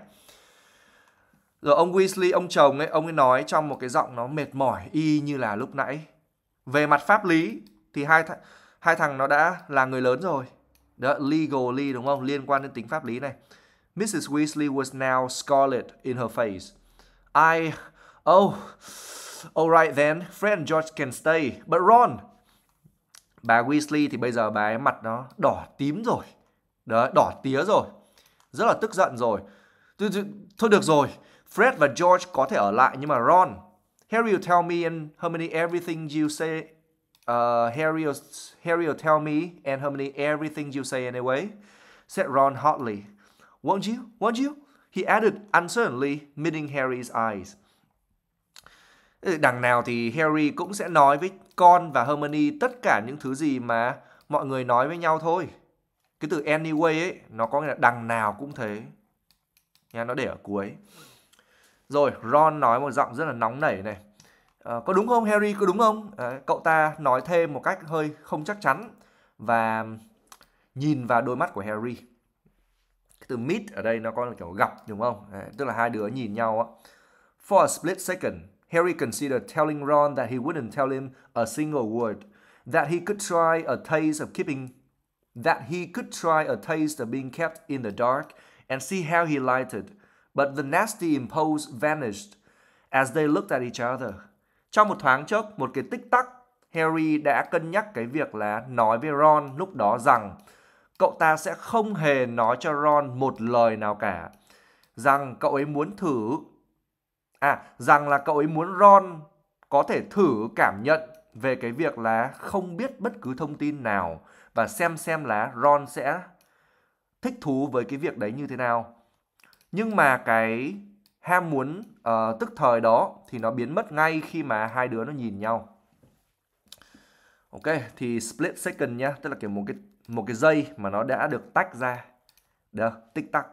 rồi ông Weasley, ông chồng ấy, ông ấy nói trong một cái giọng nó mệt mỏi y như là lúc nãy. Về mặt pháp lý thì hai th- hai thằng nó đã là người lớn rồi. Đó, legally đúng không? Liên quan đến tính pháp lý này. Mrs. Weasley was now scarlet in her face. I... Oh, alright then, friend George can stay. But Ron... Bà Weasley thì bây giờ bà ấy mặt nó đỏ tím rồi. Đó, đỏ tía rồi. Rất là tức giận rồi. Thôi được rồi, Fred và George có thể ở lại nhưng mà Ron, Harry will tell me and Hermione everything you say. Uh, Harry, will, Harry will tell me and Hermione everything you say anyway, said Ron hotly. Won't you? Won't you? He added uncertainly, meeting Harry's eyes. Đằng nào thì Harry cũng sẽ nói với con và Hermione tất cả những thứ gì mà mọi người nói với nhau thôi. Cái từ anyway ấy, nó có nghĩa là đằng nào cũng thế. Nha, nó để ở cuối. Rồi, Ron nói một giọng rất là nóng nảy này. À, có đúng không Harry, có đúng không? À, cậu ta nói thêm một cách hơi không chắc chắn và nhìn vào đôi mắt của Harry. Cái từ meet ở đây nó có kiểu gặp đúng không? À, tức là hai đứa nhìn nhau á. For a split second, Harry considered telling Ron that he wouldn't tell him a single word, that he could try a taste of keeping that he could try a taste of being kept in the dark and see how he liked it. But the nasty impulse vanished as they looked at each other. Trong một thoáng chốc, một cái tích tắc, Harry đã cân nhắc cái việc là nói với Ron lúc đó rằng cậu ta sẽ không hề nói cho Ron một lời nào cả. Rằng cậu ấy muốn thử... À, rằng là cậu ấy muốn Ron có thể thử cảm nhận về cái việc là không biết bất cứ thông tin nào và xem xem là Ron sẽ thích thú với cái việc đấy như thế nào nhưng mà cái ham muốn uh, tức thời đó thì nó biến mất ngay khi mà hai đứa nó nhìn nhau ok thì split second nhá tức là kiểu một cái một cái dây mà nó đã được tách ra được tích tắc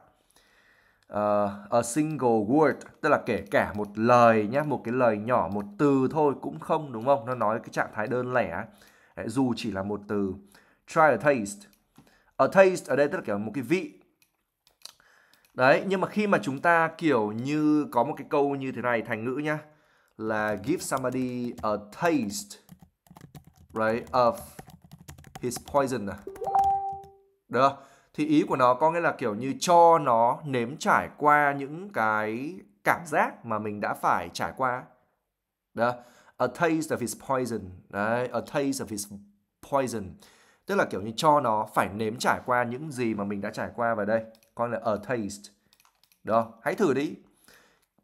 uh, a single word tức là kể cả một lời nhá một cái lời nhỏ một từ thôi cũng không đúng không nó nói cái trạng thái đơn lẻ Đấy, dù chỉ là một từ try a taste a taste ở đây tức là kiểu một cái vị Đấy, nhưng mà khi mà chúng ta kiểu như có một cái câu như thế này thành ngữ nhá là give somebody a taste right of his poison à. Được không? Thì ý của nó có nghĩa là kiểu như cho nó nếm trải qua những cái cảm giác mà mình đã phải trải qua. Đó. A taste of his poison. Đấy, a taste of his poison. Tức là kiểu như cho nó phải nếm trải qua những gì mà mình đã trải qua vào đây coi là a taste. đó Hãy thử đi.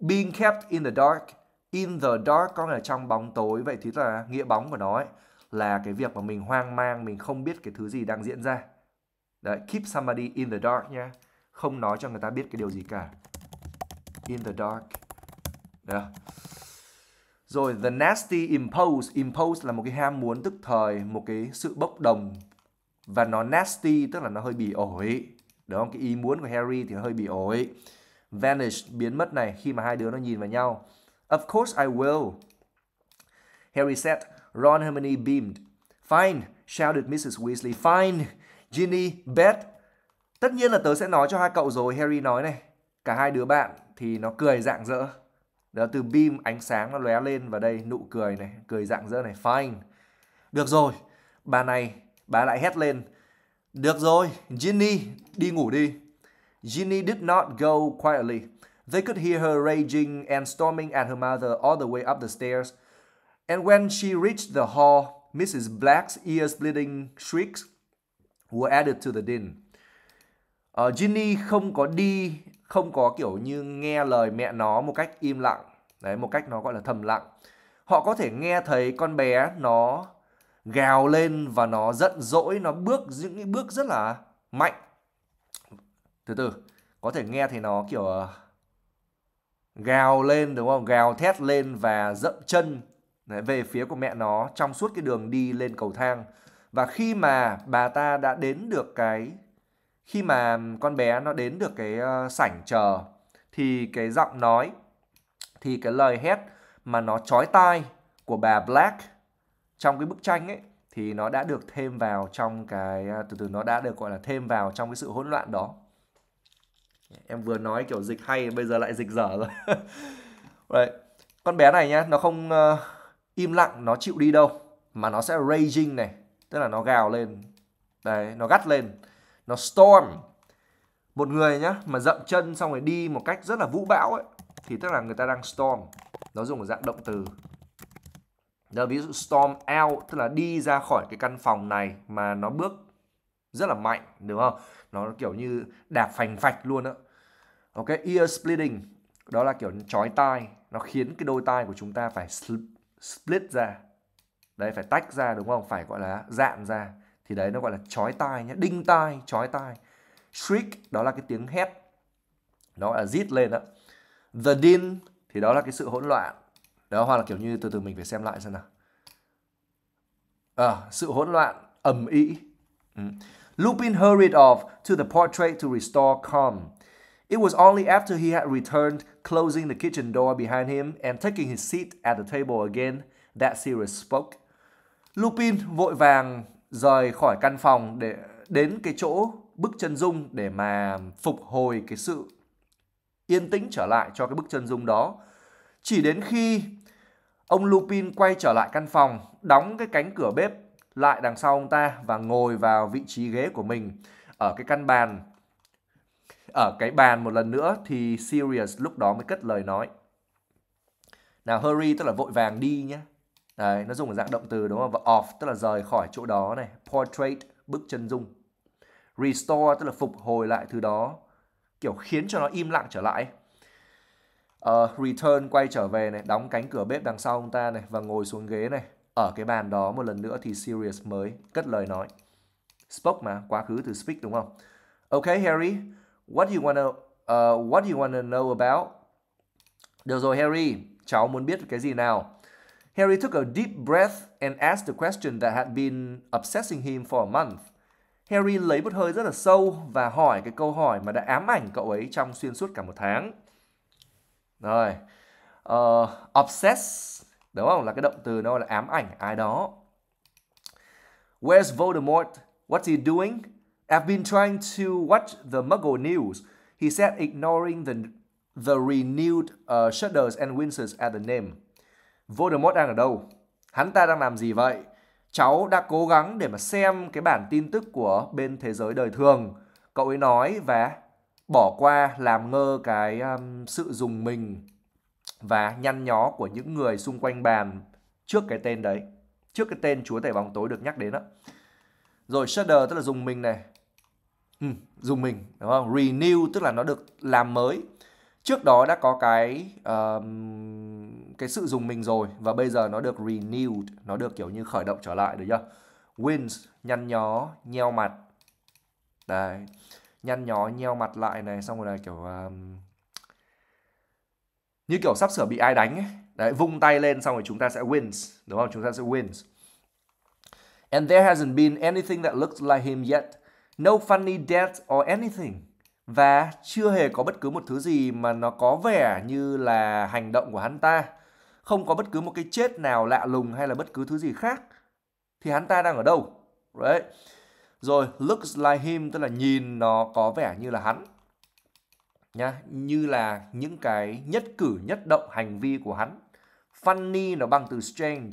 Being kept in the dark. In the dark có nghĩa là trong bóng tối. Vậy thì là nghĩa bóng của nó ấy, là cái việc mà mình hoang mang, mình không biết cái thứ gì đang diễn ra. Đấy, keep somebody in the dark nhé Không nói cho người ta biết cái điều gì cả. In the dark. đó Rồi the nasty impulse, impulse là một cái ham muốn tức thời, một cái sự bốc đồng và nó nasty tức là nó hơi bỉ ổi Đúng không? Cái ý muốn của Harry thì nó hơi bị ổi. Vanish biến mất này khi mà hai đứa nó nhìn vào nhau. Of course I will. Harry said. Ron Hermione beamed. Fine, shouted Mrs. Weasley. Fine, Ginny, Bet. Tất nhiên là tớ sẽ nói cho hai cậu rồi, Harry nói này. Cả hai đứa bạn thì nó cười rạng rỡ. Đó từ beam ánh sáng nó lóe lên và đây nụ cười này, cười rạng rỡ này, fine. Được rồi, bà này, bà lại hét lên. Được rồi, Ginny, đi ngủ đi. Ginny did not go quietly. They could hear her raging and storming at her mother all the way up the stairs. And when she reached the hall, Mrs. Black's ear-splitting shrieks were added to the din. Uh, Ginny không có đi, không có kiểu như nghe lời mẹ nó một cách im lặng, đấy một cách nó gọi là thầm lặng. Họ có thể nghe thấy con bé nó gào lên và nó giận dỗi nó bước những cái bước rất là mạnh từ từ có thể nghe thấy nó kiểu ờ, gào lên đúng không gào thét lên và dậm chân về phía của mẹ nó trong suốt cái đường đi lên cầu thang và khi mà bà ta đã đến được cái khi mà con bé nó đến được cái ờ, sảnh chờ thì cái giọng nói thì cái lời hét mà nó chói tai của bà Black trong cái bức tranh ấy thì nó đã được thêm vào trong cái à, từ từ nó đã được gọi là thêm vào trong cái sự hỗn loạn đó em vừa nói kiểu dịch hay bây giờ lại dịch dở rồi [LAUGHS] Đấy. con bé này nhá nó không uh, im lặng nó chịu đi đâu mà nó sẽ raging này tức là nó gào lên đấy nó gắt lên nó storm một người nhá mà dậm chân xong rồi đi một cách rất là vũ bão ấy thì tức là người ta đang storm nó dùng ở dạng động từ đó, ví dụ storm out tức là đi ra khỏi cái căn phòng này mà nó bước rất là mạnh đúng không? Nó kiểu như đạp phành phạch luôn á. Ok, ear splitting đó là kiểu chói tai, nó khiến cái đôi tai của chúng ta phải split ra. Đấy phải tách ra đúng không? Phải gọi là dạn ra. Thì đấy nó gọi là chói tai nhé, đinh tai, chói tai. Shriek đó là cái tiếng hét. Nó gọi là rít lên á. The din thì đó là cái sự hỗn loạn đó hoặc là kiểu như từ từ mình phải xem lại xem nào à, sự hỗn loạn ầm ĩ ừ. Lupin hurried off to the portrait to restore calm. It was only after he had returned, closing the kitchen door behind him and taking his seat at the table again, that Sirius spoke. Lupin vội vàng rời khỏi căn phòng để đến cái chỗ bức chân dung để mà phục hồi cái sự yên tĩnh trở lại cho cái bức chân dung đó. Chỉ đến khi Ông Lupin quay trở lại căn phòng, đóng cái cánh cửa bếp lại đằng sau ông ta và ngồi vào vị trí ghế của mình ở cái căn bàn. Ở cái bàn một lần nữa thì Sirius lúc đó mới cất lời nói. Nào hurry tức là vội vàng đi nhé. Đấy, nó dùng ở dạng động từ đúng không? Và off tức là rời khỏi chỗ đó này. Portrait, bức chân dung. Restore tức là phục hồi lại thứ đó. Kiểu khiến cho nó im lặng trở lại uh, return quay trở về này đóng cánh cửa bếp đằng sau ông ta này và ngồi xuống ghế này ở cái bàn đó một lần nữa thì Sirius mới cất lời nói spoke mà quá khứ từ speak đúng không Okay, Harry what do you wanna uh, what do you wanna know about được rồi Harry cháu muốn biết cái gì nào Harry took a deep breath and asked the question that had been obsessing him for a month. Harry lấy một hơi rất là sâu và hỏi cái câu hỏi mà đã ám ảnh cậu ấy trong xuyên suốt cả một tháng rồi uh, obsess đúng không là cái động từ nó là ám ảnh ai đó where's Voldemort what's he doing I've been trying to watch the Muggle news he said ignoring the the renewed uh, ờ, shudders and winces at the name Voldemort đang ở đâu hắn ta đang làm gì vậy cháu đã cố gắng để mà xem cái bản tin tức của bên thế giới đời thường cậu ấy nói và bỏ qua làm ngơ cái um, sự dùng mình và nhăn nhó của những người xung quanh bàn trước cái tên đấy trước cái tên chúa tể bóng tối được nhắc đến đó rồi shudder tức là dùng mình này ừ, dùng mình đúng không renew tức là nó được làm mới trước đó đã có cái uh, cái sự dùng mình rồi và bây giờ nó được renewed nó được kiểu như khởi động trở lại được chưa wins nhăn nhó nheo mặt đấy nhăn nhó nheo mặt lại này xong rồi là kiểu uh, như kiểu sắp sửa bị ai đánh ấy. Đấy, vung tay lên xong rồi chúng ta sẽ wins, đúng không? Chúng ta sẽ wins. And there hasn't been anything that looks like him yet. No funny death or anything. Và chưa hề có bất cứ một thứ gì mà nó có vẻ như là hành động của hắn ta. Không có bất cứ một cái chết nào lạ lùng hay là bất cứ thứ gì khác. Thì hắn ta đang ở đâu? Right? Rồi looks like him tức là nhìn nó có vẻ như là hắn. Nha, như là những cái nhất cử nhất động hành vi của hắn. Funny nó bằng từ strange.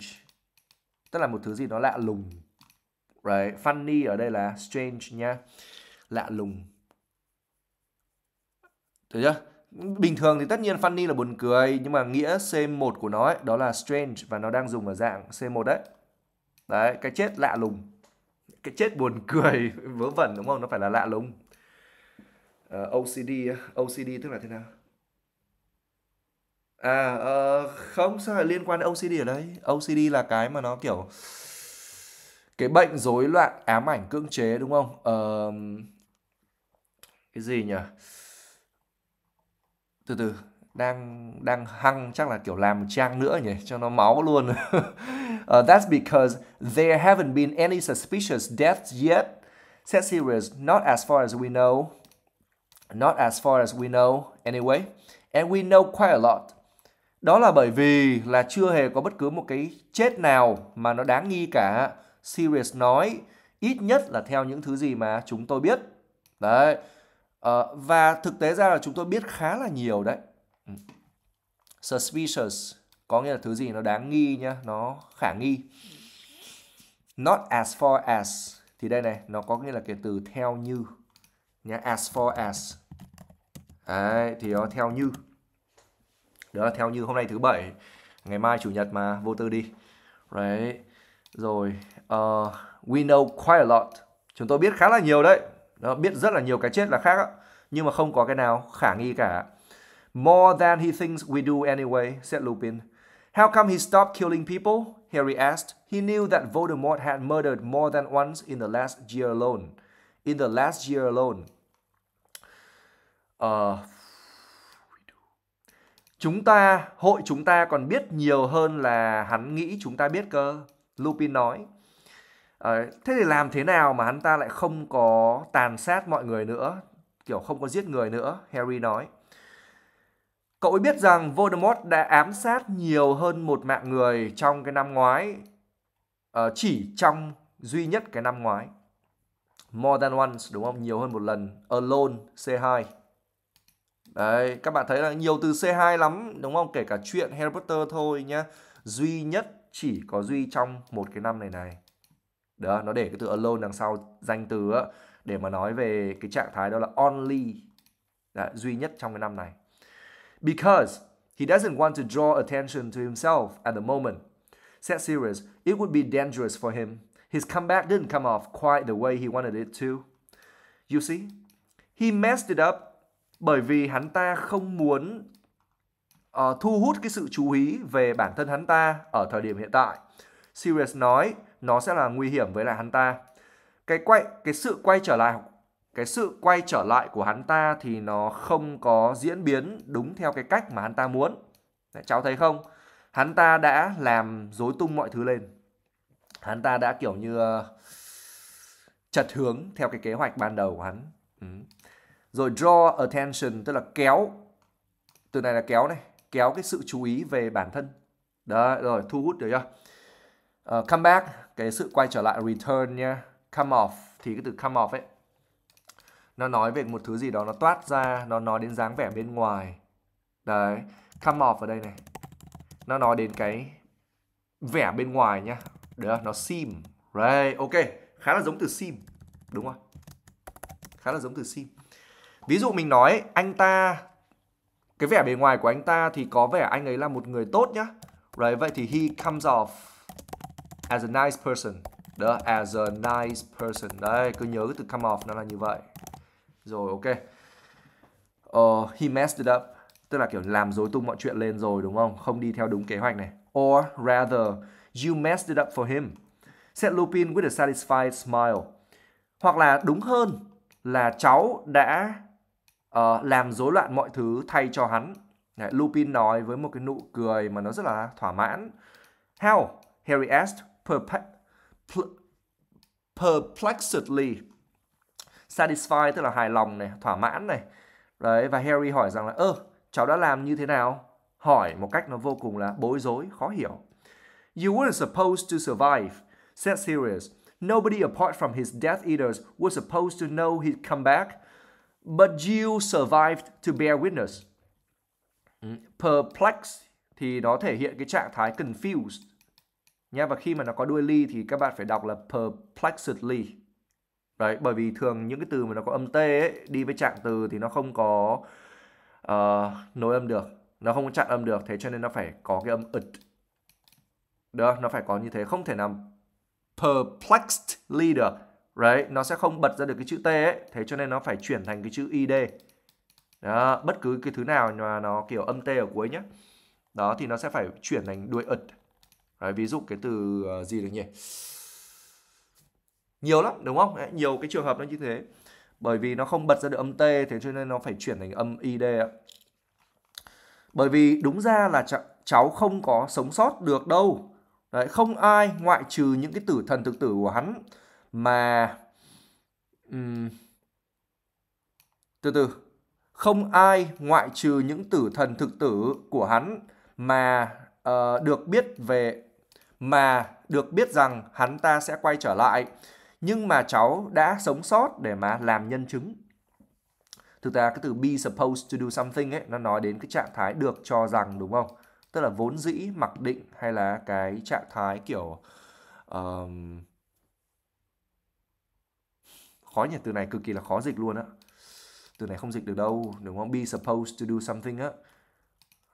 Tức là một thứ gì đó lạ lùng. Right, funny ở đây là strange nha. Lạ lùng. thấy chưa? Bình thường thì tất nhiên funny là buồn cười nhưng mà nghĩa C1 của nó ấy, đó là strange và nó đang dùng ở dạng C1 đấy. Đấy, cái chết lạ lùng cái chết buồn [LAUGHS] cười vớ vẩn đúng không nó phải là lạ lùng uh, ờ, OCD OCD tức là thế nào à uh, không sao lại liên quan đến OCD ở đây OCD là cái mà nó kiểu cái bệnh rối loạn ám ảnh cưỡng chế đúng không uh, cái gì nhỉ từ từ đang đang hăng chắc là kiểu làm một trang nữa nhỉ cho nó máu luôn [LAUGHS] Uh, that's because there haven't been any suspicious deaths yet, said Sirius, not as far as we know. Not as far as we know, anyway. And we know quite a lot. Đó là bởi vì là chưa hề có bất cứ một cái chết nào mà nó đáng nghi cả. Sirius nói, ít nhất là theo những thứ gì mà chúng tôi biết. Đấy. Uh, và thực tế ra là chúng tôi biết khá là nhiều đấy. Ừ. Suspicious có nghĩa là thứ gì nó đáng nghi nhá nó khả nghi not as far as thì đây này nó có nghĩa là cái từ theo như nhá as far as Đấy, thì nó theo như đó theo như hôm nay thứ bảy ngày mai chủ nhật mà vô tư đi đấy rồi uh, we know quite a lot chúng tôi biết khá là nhiều đấy đó, biết rất là nhiều cái chết là khác á. nhưng mà không có cái nào khả nghi cả more than he thinks we do anyway said Lupin How come he stopped killing people? Harry asked. He knew that Voldemort had murdered more than once in the last year alone. In the last year alone. Uh, chúng ta, hội chúng ta còn biết nhiều hơn là hắn nghĩ chúng ta biết cơ. Lupin nói. À, thế thì làm thế nào mà hắn ta lại không có tàn sát mọi người nữa kiểu không có giết người nữa Harry nói Cậu ấy biết rằng Voldemort đã ám sát nhiều hơn một mạng người trong cái năm ngoái. Uh, chỉ trong duy nhất cái năm ngoái. More than once đúng không? Nhiều hơn một lần. Alone C2. Đấy, các bạn thấy là nhiều từ C2 lắm đúng không? Kể cả chuyện Harry Potter thôi nhá. Duy nhất chỉ có duy trong một cái năm này này. Đó, nó để cái từ alone đằng sau danh từ á để mà nói về cái trạng thái đó là only. Đã, duy nhất trong cái năm này because he doesn't want to draw attention to himself at the moment. Said Sirius, it would be dangerous for him. His comeback didn't come off quite the way he wanted it to. You see, he messed it up bởi vì hắn ta không muốn uh, thu hút cái sự chú ý về bản thân hắn ta ở thời điểm hiện tại. Sirius nói nó sẽ là nguy hiểm với lại hắn ta. Cái quay cái sự quay trở lại cái sự quay trở lại của hắn ta thì nó không có diễn biến đúng theo cái cách mà hắn ta muốn. Đấy, cháu thấy không? Hắn ta đã làm dối tung mọi thứ lên. Hắn ta đã kiểu như uh, chật hướng theo cái kế hoạch ban đầu của hắn. Ừ. Rồi draw attention tức là kéo. Từ này là kéo này, kéo cái sự chú ý về bản thân. Đó, rồi thu hút được chưa? Uh, come back, cái sự quay trở lại return nha. Come off thì cái từ come off ấy nó nói về một thứ gì đó nó toát ra nó nói đến dáng vẻ bên ngoài đấy come off ở đây này nó nói đến cái vẻ bên ngoài nhá được nó seem right ok khá là giống từ seem đúng không khá là giống từ seem ví dụ mình nói anh ta cái vẻ bề ngoài của anh ta thì có vẻ anh ấy là một người tốt nhá right vậy thì he comes off as a nice person đó as a nice person đấy cứ nhớ cái từ come off nó là như vậy rồi ok. Uh, he messed it up. Tức là kiểu làm rối tung mọi chuyện lên rồi đúng không? Không đi theo đúng kế hoạch này. Or rather, you messed it up for him. Said Lupin with a satisfied smile. Hoặc là đúng hơn là cháu đã uh, làm rối loạn mọi thứ thay cho hắn. Đấy, Lupin nói với một cái nụ cười mà nó rất là thỏa mãn. How? Harry asked perpe- pl- perplexedly satisfied tức là hài lòng này thỏa mãn này đấy và Harry hỏi rằng là ơ cháu đã làm như thế nào hỏi một cách nó vô cùng là bối rối khó hiểu you weren't supposed to survive said Sirius nobody apart from his Death Eaters was supposed to know he'd come back but you survived to bear witness ừ, perplexed thì nó thể hiện cái trạng thái confused nha và khi mà nó có đuôi ly thì các bạn phải đọc là perplexedly đấy bởi vì thường những cái từ mà nó có âm t ấy đi với trạng từ thì nó không có uh, nối âm được nó không có chặn âm được thế cho nên nó phải có cái âm ịt, được nó phải có như thế không thể nào perplexedly được đấy nó sẽ không bật ra được cái chữ t ấy thế cho nên nó phải chuyển thành cái chữ id đó, bất cứ cái thứ nào mà nó kiểu âm t ở cuối nhé đó thì nó sẽ phải chuyển thành đuôi ịt, đấy, ví dụ cái từ ờ, gì được nhỉ nhiều lắm đúng không Đấy, nhiều cái trường hợp nó như thế bởi vì nó không bật ra được âm t thế cho nên nó phải chuyển thành âm id ạ bởi vì đúng ra là cháu không có sống sót được đâu Đấy, không ai ngoại trừ những cái tử thần thực tử của hắn mà uhm, từ từ không ai ngoại trừ những tử thần thực tử của hắn mà uh, được biết về mà được biết rằng hắn ta sẽ quay trở lại nhưng mà cháu đã sống sót để mà làm nhân chứng thực ra cái từ be supposed to do something ấy nó nói đến cái trạng thái được cho rằng đúng không tức là vốn dĩ mặc định hay là cái trạng thái kiểu um, khó nhỉ từ này cực kỳ là khó dịch luôn á từ này không dịch được đâu đúng không be supposed to do something á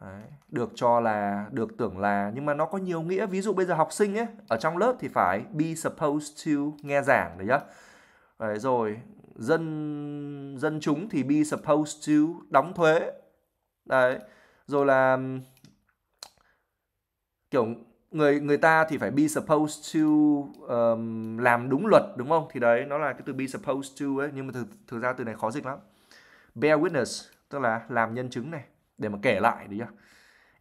Đấy, được cho là được tưởng là nhưng mà nó có nhiều nghĩa ví dụ bây giờ học sinh ấy ở trong lớp thì phải be supposed to nghe giảng đấy nhá đấy rồi dân dân chúng thì be supposed to đóng thuế đấy rồi là kiểu người người ta thì phải be supposed to um, làm đúng luật đúng không thì đấy nó là cái từ be supposed to ấy nhưng mà thực, thực ra từ này khó dịch lắm bear witness tức là làm nhân chứng này để mà kể lại đấy nhá.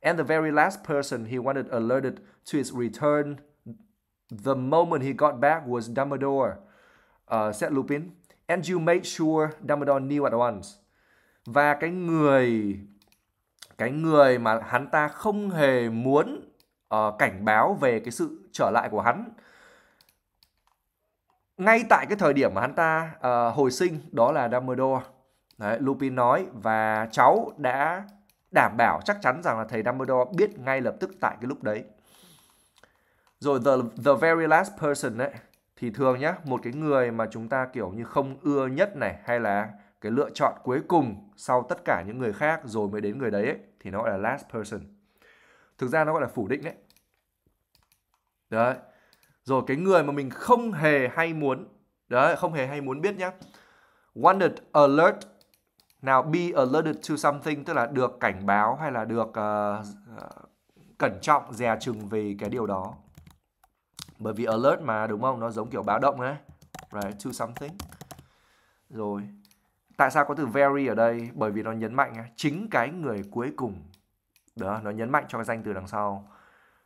And the very last person he wanted alerted to his return the moment he got back was Dumbledore, uh, ờ, said Lupin. And you made sure Dumbledore knew at once. Và cái người cái người mà hắn ta không hề muốn uh, cảnh báo về cái sự trở lại của hắn ngay tại cái thời điểm mà hắn ta uh, hồi sinh đó là Dumbledore. Đấy, Lupin nói và cháu đã đảm bảo chắc chắn rằng là thầy Dumbledore biết ngay lập tức tại cái lúc đấy. Rồi the the very last person ấy thì thường nhá, một cái người mà chúng ta kiểu như không ưa nhất này hay là cái lựa chọn cuối cùng sau tất cả những người khác rồi mới đến người đấy ấy, thì nó gọi là last person. Thực ra nó gọi là phủ định đấy. Đấy. Rồi cái người mà mình không hề hay muốn, đấy, không hề hay muốn biết nhá. Wanted alert nào be alerted to something tức là được cảnh báo hay là được uh, cẩn trọng dè chừng về cái điều đó. Bởi vì alert mà đúng không? Nó giống kiểu báo động đấy. Right, to something. Rồi. Tại sao có từ very ở đây? Bởi vì nó nhấn mạnh chính cái người cuối cùng. Đó, nó nhấn mạnh cho cái danh từ đằng sau.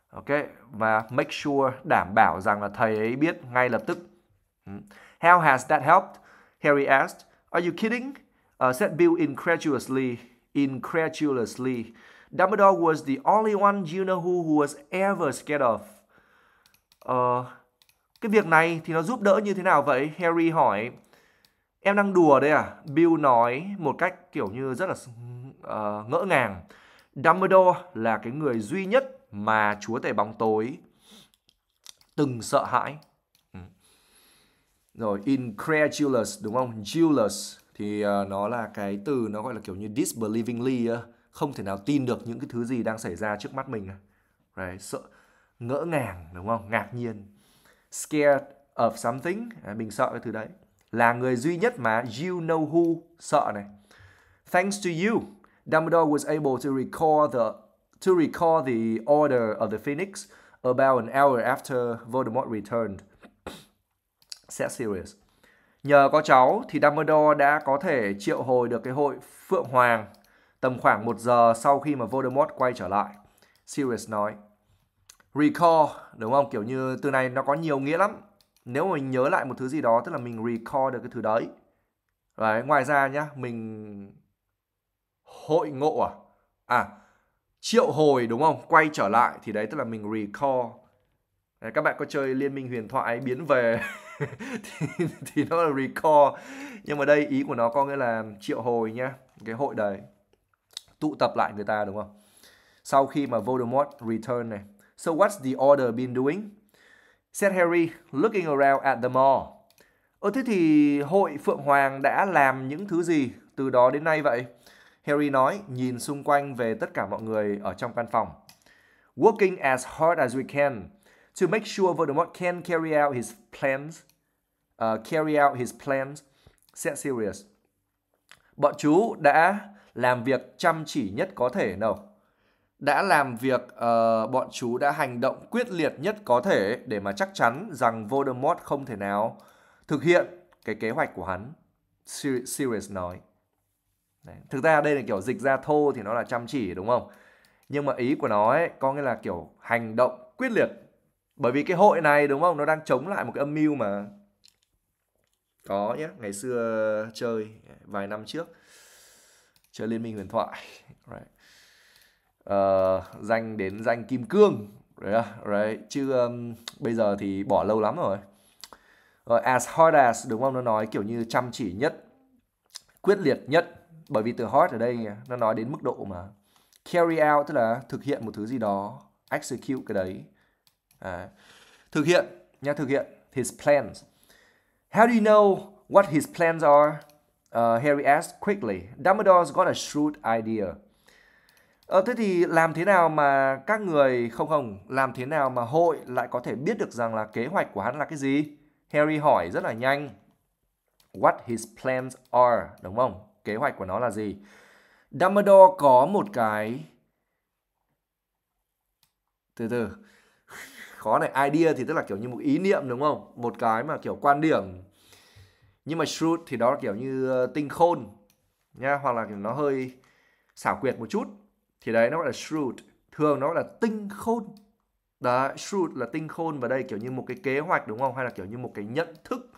Ok, và make sure đảm bảo rằng là thầy ấy biết ngay lập tức. Hmm. How has that helped? Harry asked. Are you kidding? Uh, said Bill incredulously. Incredulously. Dumbledore was the only one you know who, who was ever scared of. Uh, cái việc này thì nó giúp đỡ như thế nào vậy? Harry hỏi. Em đang đùa đấy à? Bill nói một cách kiểu như rất là uh, ngỡ ngàng. Dumbledore là cái người duy nhất mà chúa tể bóng tối từng sợ hãi. Ừ. Rồi, incredulous đúng không? Jealous thì uh, nó là cái từ nó gọi là kiểu như disbelievingly uh, không thể nào tin được những cái thứ gì đang xảy ra trước mắt mình right sợ ngỡ ngàng đúng không ngạc nhiên scared of something à, mình sợ cái thứ đấy là người duy nhất mà you know who sợ này thanks to you Dumbledore was able to recall the to recall the order of the Phoenix about an hour after Voldemort returned. [COUGHS] Set serious. Nhờ có cháu thì Dumbledore đã có thể triệu hồi được cái hội Phượng Hoàng tầm khoảng một giờ sau khi mà Voldemort quay trở lại. Sirius nói. Recall, đúng không? Kiểu như từ này nó có nhiều nghĩa lắm. Nếu mà mình nhớ lại một thứ gì đó, tức là mình recall được cái thứ đấy. Đấy, ngoài ra nhá, mình hội ngộ à? À, triệu hồi đúng không? Quay trở lại thì đấy tức là mình recall. Đấy, các bạn có chơi Liên minh huyền thoại biến về [LAUGHS] [LAUGHS] thì, thì nó là recall nhưng mà đây ý của nó có nghĩa là triệu hồi nhá cái hội đấy tụ tập lại người ta đúng không sau khi mà Voldemort return này so what's the order been doing said Harry looking around at the mall ơ thế thì hội Phượng Hoàng đã làm những thứ gì từ đó đến nay vậy Harry nói nhìn xung quanh về tất cả mọi người ở trong căn phòng working as hard as we can to make sure Voldemort can carry out his plans, uh, carry out his plans, said Sirius. Bọn chú đã làm việc chăm chỉ nhất có thể nào. Đã làm việc, uh, bọn chú đã hành động quyết liệt nhất có thể để mà chắc chắn rằng Voldemort không thể nào thực hiện cái kế hoạch của hắn. Sirius nói. Đấy. Thực ra đây là kiểu dịch ra thô thì nó là chăm chỉ đúng không? Nhưng mà ý của nó ấy, có nghĩa là kiểu hành động quyết liệt bởi vì cái hội này đúng không nó đang chống lại một cái âm mưu mà có nhé ngày xưa chơi vài năm trước chơi liên minh huyền thoại right. uh, danh đến danh kim cương đấy right. À, chứ um, bây giờ thì bỏ lâu lắm rồi rồi as hard as đúng không nó nói kiểu như chăm chỉ nhất quyết liệt nhất bởi vì từ hard ở đây nó nói đến mức độ mà carry out tức là thực hiện một thứ gì đó execute cái đấy Đấy. Thực hiện, nhá thực hiện his plans. How do you know what his plans are? Uh, Harry asked quickly. Dumbledore's got a shrewd idea. Ờ, thế thì làm thế nào mà các người không không làm thế nào mà hội lại có thể biết được rằng là kế hoạch của hắn là cái gì? Harry hỏi rất là nhanh. What his plans are, đúng không? Kế hoạch của nó là gì? Dumbledore có một cái từ từ khó này idea thì tức là kiểu như một ý niệm đúng không một cái mà kiểu quan điểm nhưng mà shrewd thì đó là kiểu như ờ, tinh khôn nha hoặc là nó hơi xảo quyệt một chút thì đấy nó gọi là shrewd thường nó gọi là tinh khôn đó shrewd là tinh khôn và đây kiểu như một cái kế hoạch đúng không hay là kiểu như một cái nhận thức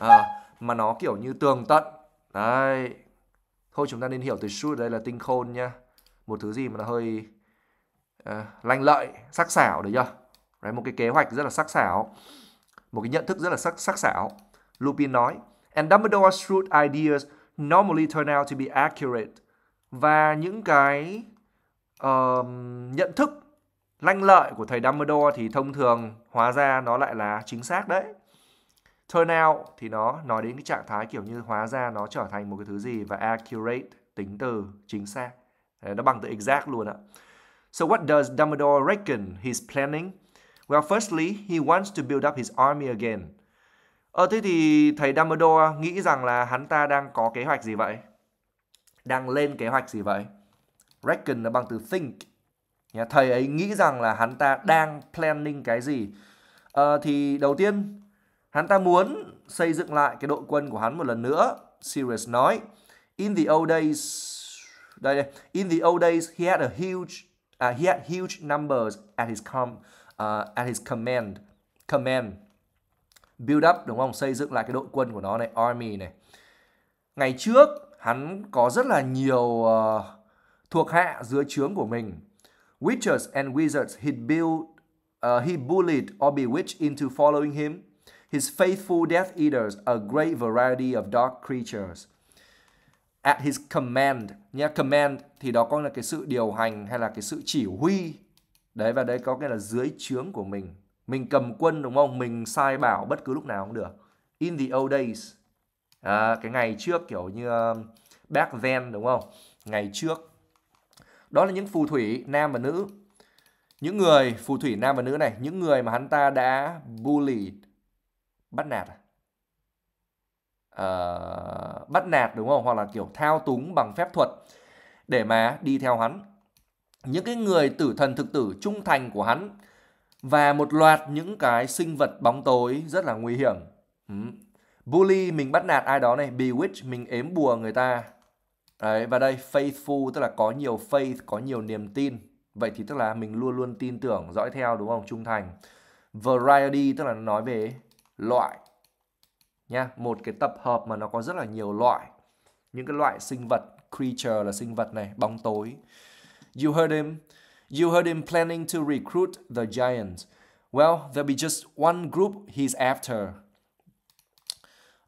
à, mà nó kiểu như tường tận đấy thôi chúng ta nên hiểu từ shrewd đây là tinh khôn nha một thứ gì mà nó hơi uh, lanh lợi sắc sảo được chưa Đấy, một cái kế hoạch rất là sắc sảo, một cái nhận thức rất là sắc, sắc sảo. Lupin nói, And Dumbledore's shrewd ideas normally turn out to be accurate. Và những cái uh, nhận thức lanh lợi của thầy Dumbledore thì thông thường hóa ra nó lại là chính xác đấy. Turn out thì nó nói đến cái trạng thái kiểu như hóa ra nó trở thành một cái thứ gì và accurate tính từ chính xác. Đấy, nó bằng từ exact luôn ạ. So what does Dumbledore reckon he's planning? Well, firstly, he wants to build up his army again. Ờ thế thì thầy Dumbledore nghĩ rằng là hắn ta đang có kế hoạch gì vậy? Đang lên kế hoạch gì vậy? Reckon là bằng từ think. thầy ấy nghĩ rằng là hắn ta đang planning cái gì? Ờ, thì đầu tiên hắn ta muốn xây dựng lại cái đội quân của hắn một lần nữa. Sirius nói, in the old days, đây, đây in the old days he had a huge, uh, he had huge numbers at his command uh, at his command command build up đúng không xây dựng lại cái đội quân của nó này army này ngày trước hắn có rất là nhiều uh, thuộc hạ dưới trướng của mình witches and wizards he built uh, ờ, he bullied or bewitched into following him his faithful death eaters a great variety of dark creatures at his command nhé command thì đó có là cái sự điều hành hay là cái sự chỉ huy đấy và đây có nghĩa là dưới trướng của mình mình cầm quân đúng không mình sai bảo bất cứ lúc nào cũng được in the old days à, cái ngày trước kiểu như um, back then đúng không ngày trước đó là những phù thủy nam và nữ những người phù thủy nam và nữ này những người mà hắn ta đã bully bắt nạt uh, bắt nạt đúng không hoặc là kiểu thao túng bằng phép thuật để mà đi theo hắn những cái người tử thần thực tử trung thành của hắn và một loạt những cái sinh vật bóng tối rất là nguy hiểm. Ừ. Bully mình bắt nạt ai đó này, bewitch mình ếm bùa người ta. Đấy, và đây faithful tức là có nhiều faith, có nhiều niềm tin. Vậy thì tức là mình luôn luôn tin tưởng, dõi theo đúng không? Trung thành. Variety tức là nói về loại. Nha, một cái tập hợp mà nó có rất là nhiều loại. Những cái loại sinh vật, creature là sinh vật này, bóng tối. You heard him. You heard him planning to recruit the giant. Well, there'll be just one group he's after.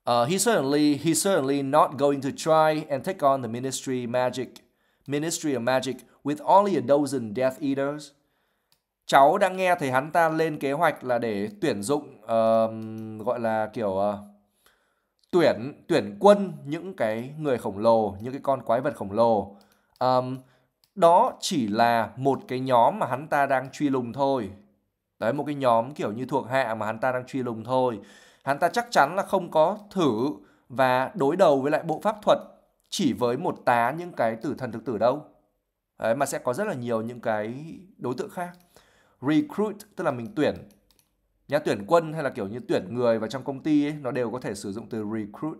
Uh, he certainly he's certainly not going to try and take on the ministry magic ministry of magic with only a dozen Death Eaters. Cháu đang nghe thì hắn ta lên kế hoạch là để tuyển dụng uh, gọi là kiểu uh, tuyển tuyển quân những cái người khổng lồ, những cái con quái vật khổng lồ. Um, đó chỉ là một cái nhóm mà hắn ta đang truy lùng thôi. Đấy, một cái nhóm kiểu như thuộc hạ mà hắn ta đang truy lùng thôi. Hắn ta chắc chắn là không có thử và đối đầu với lại bộ pháp thuật chỉ với một tá những cái tử thần thực tử đâu. Đấy, mà sẽ có rất là nhiều những cái đối tượng khác. Recruit tức là mình tuyển. Nhà tuyển quân hay là kiểu như tuyển người vào trong công ty ấy, nó đều có thể sử dụng từ recruit.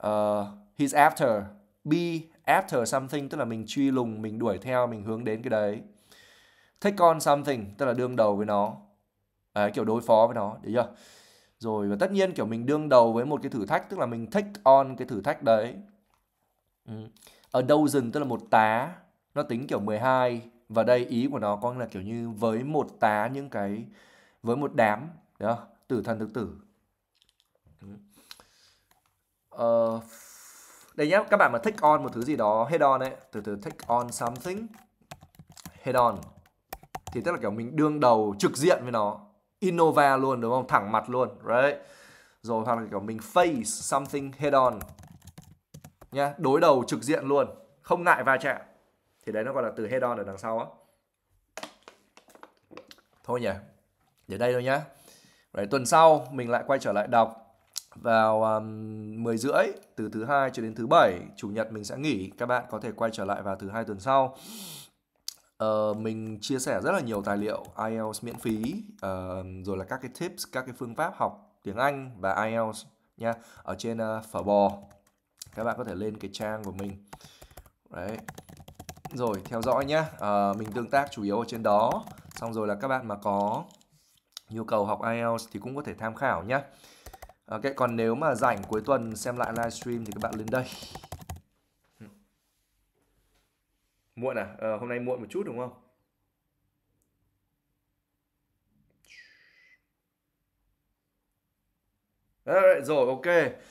Uh, he's after. Be after something tức là mình truy lùng mình đuổi theo mình hướng đến cái đấy take on something tức là đương đầu với nó à, kiểu đối phó với nó được chưa rồi và tất nhiên kiểu mình đương đầu với một cái thử thách tức là mình take on cái thử thách đấy ở đâu dừng tức là một tá nó tính kiểu 12 và đây ý của nó có là kiểu như với một tá những cái với một đám đó tử thần thực tử uh, đây nhé các bạn mà thích on một thứ gì đó head on ấy từ từ thích on something head on thì tức là kiểu mình đương đầu trực diện với nó innova luôn đúng không thẳng mặt luôn right rồi hoặc là kiểu mình face something head on nhá đối đầu trực diện luôn không ngại va chạm thì đấy nó gọi là từ head on ở đằng sau á thôi nhỉ để đây thôi nhá Đấy, tuần sau mình lại quay trở lại đọc vào um, 10 rưỡi từ thứ hai cho đến thứ bảy chủ nhật mình sẽ nghỉ các bạn có thể quay trở lại vào thứ hai tuần sau uh, mình chia sẻ rất là nhiều tài liệu IELTS miễn phí uh, rồi là các cái tips các cái phương pháp học tiếng Anh và IELTS nha ở trên uh, phở bò các bạn có thể lên cái trang của mình đấy rồi theo dõi nhé uh, mình tương tác chủ yếu ở trên đó xong rồi là các bạn mà có nhu cầu học IELTS thì cũng có thể tham khảo nhé Ok, còn nếu mà rảnh cuối tuần xem lại livestream thì các bạn lên đây. Muộn à? Ờ, hôm nay muộn một chút đúng không? Đấy, rồi, ok.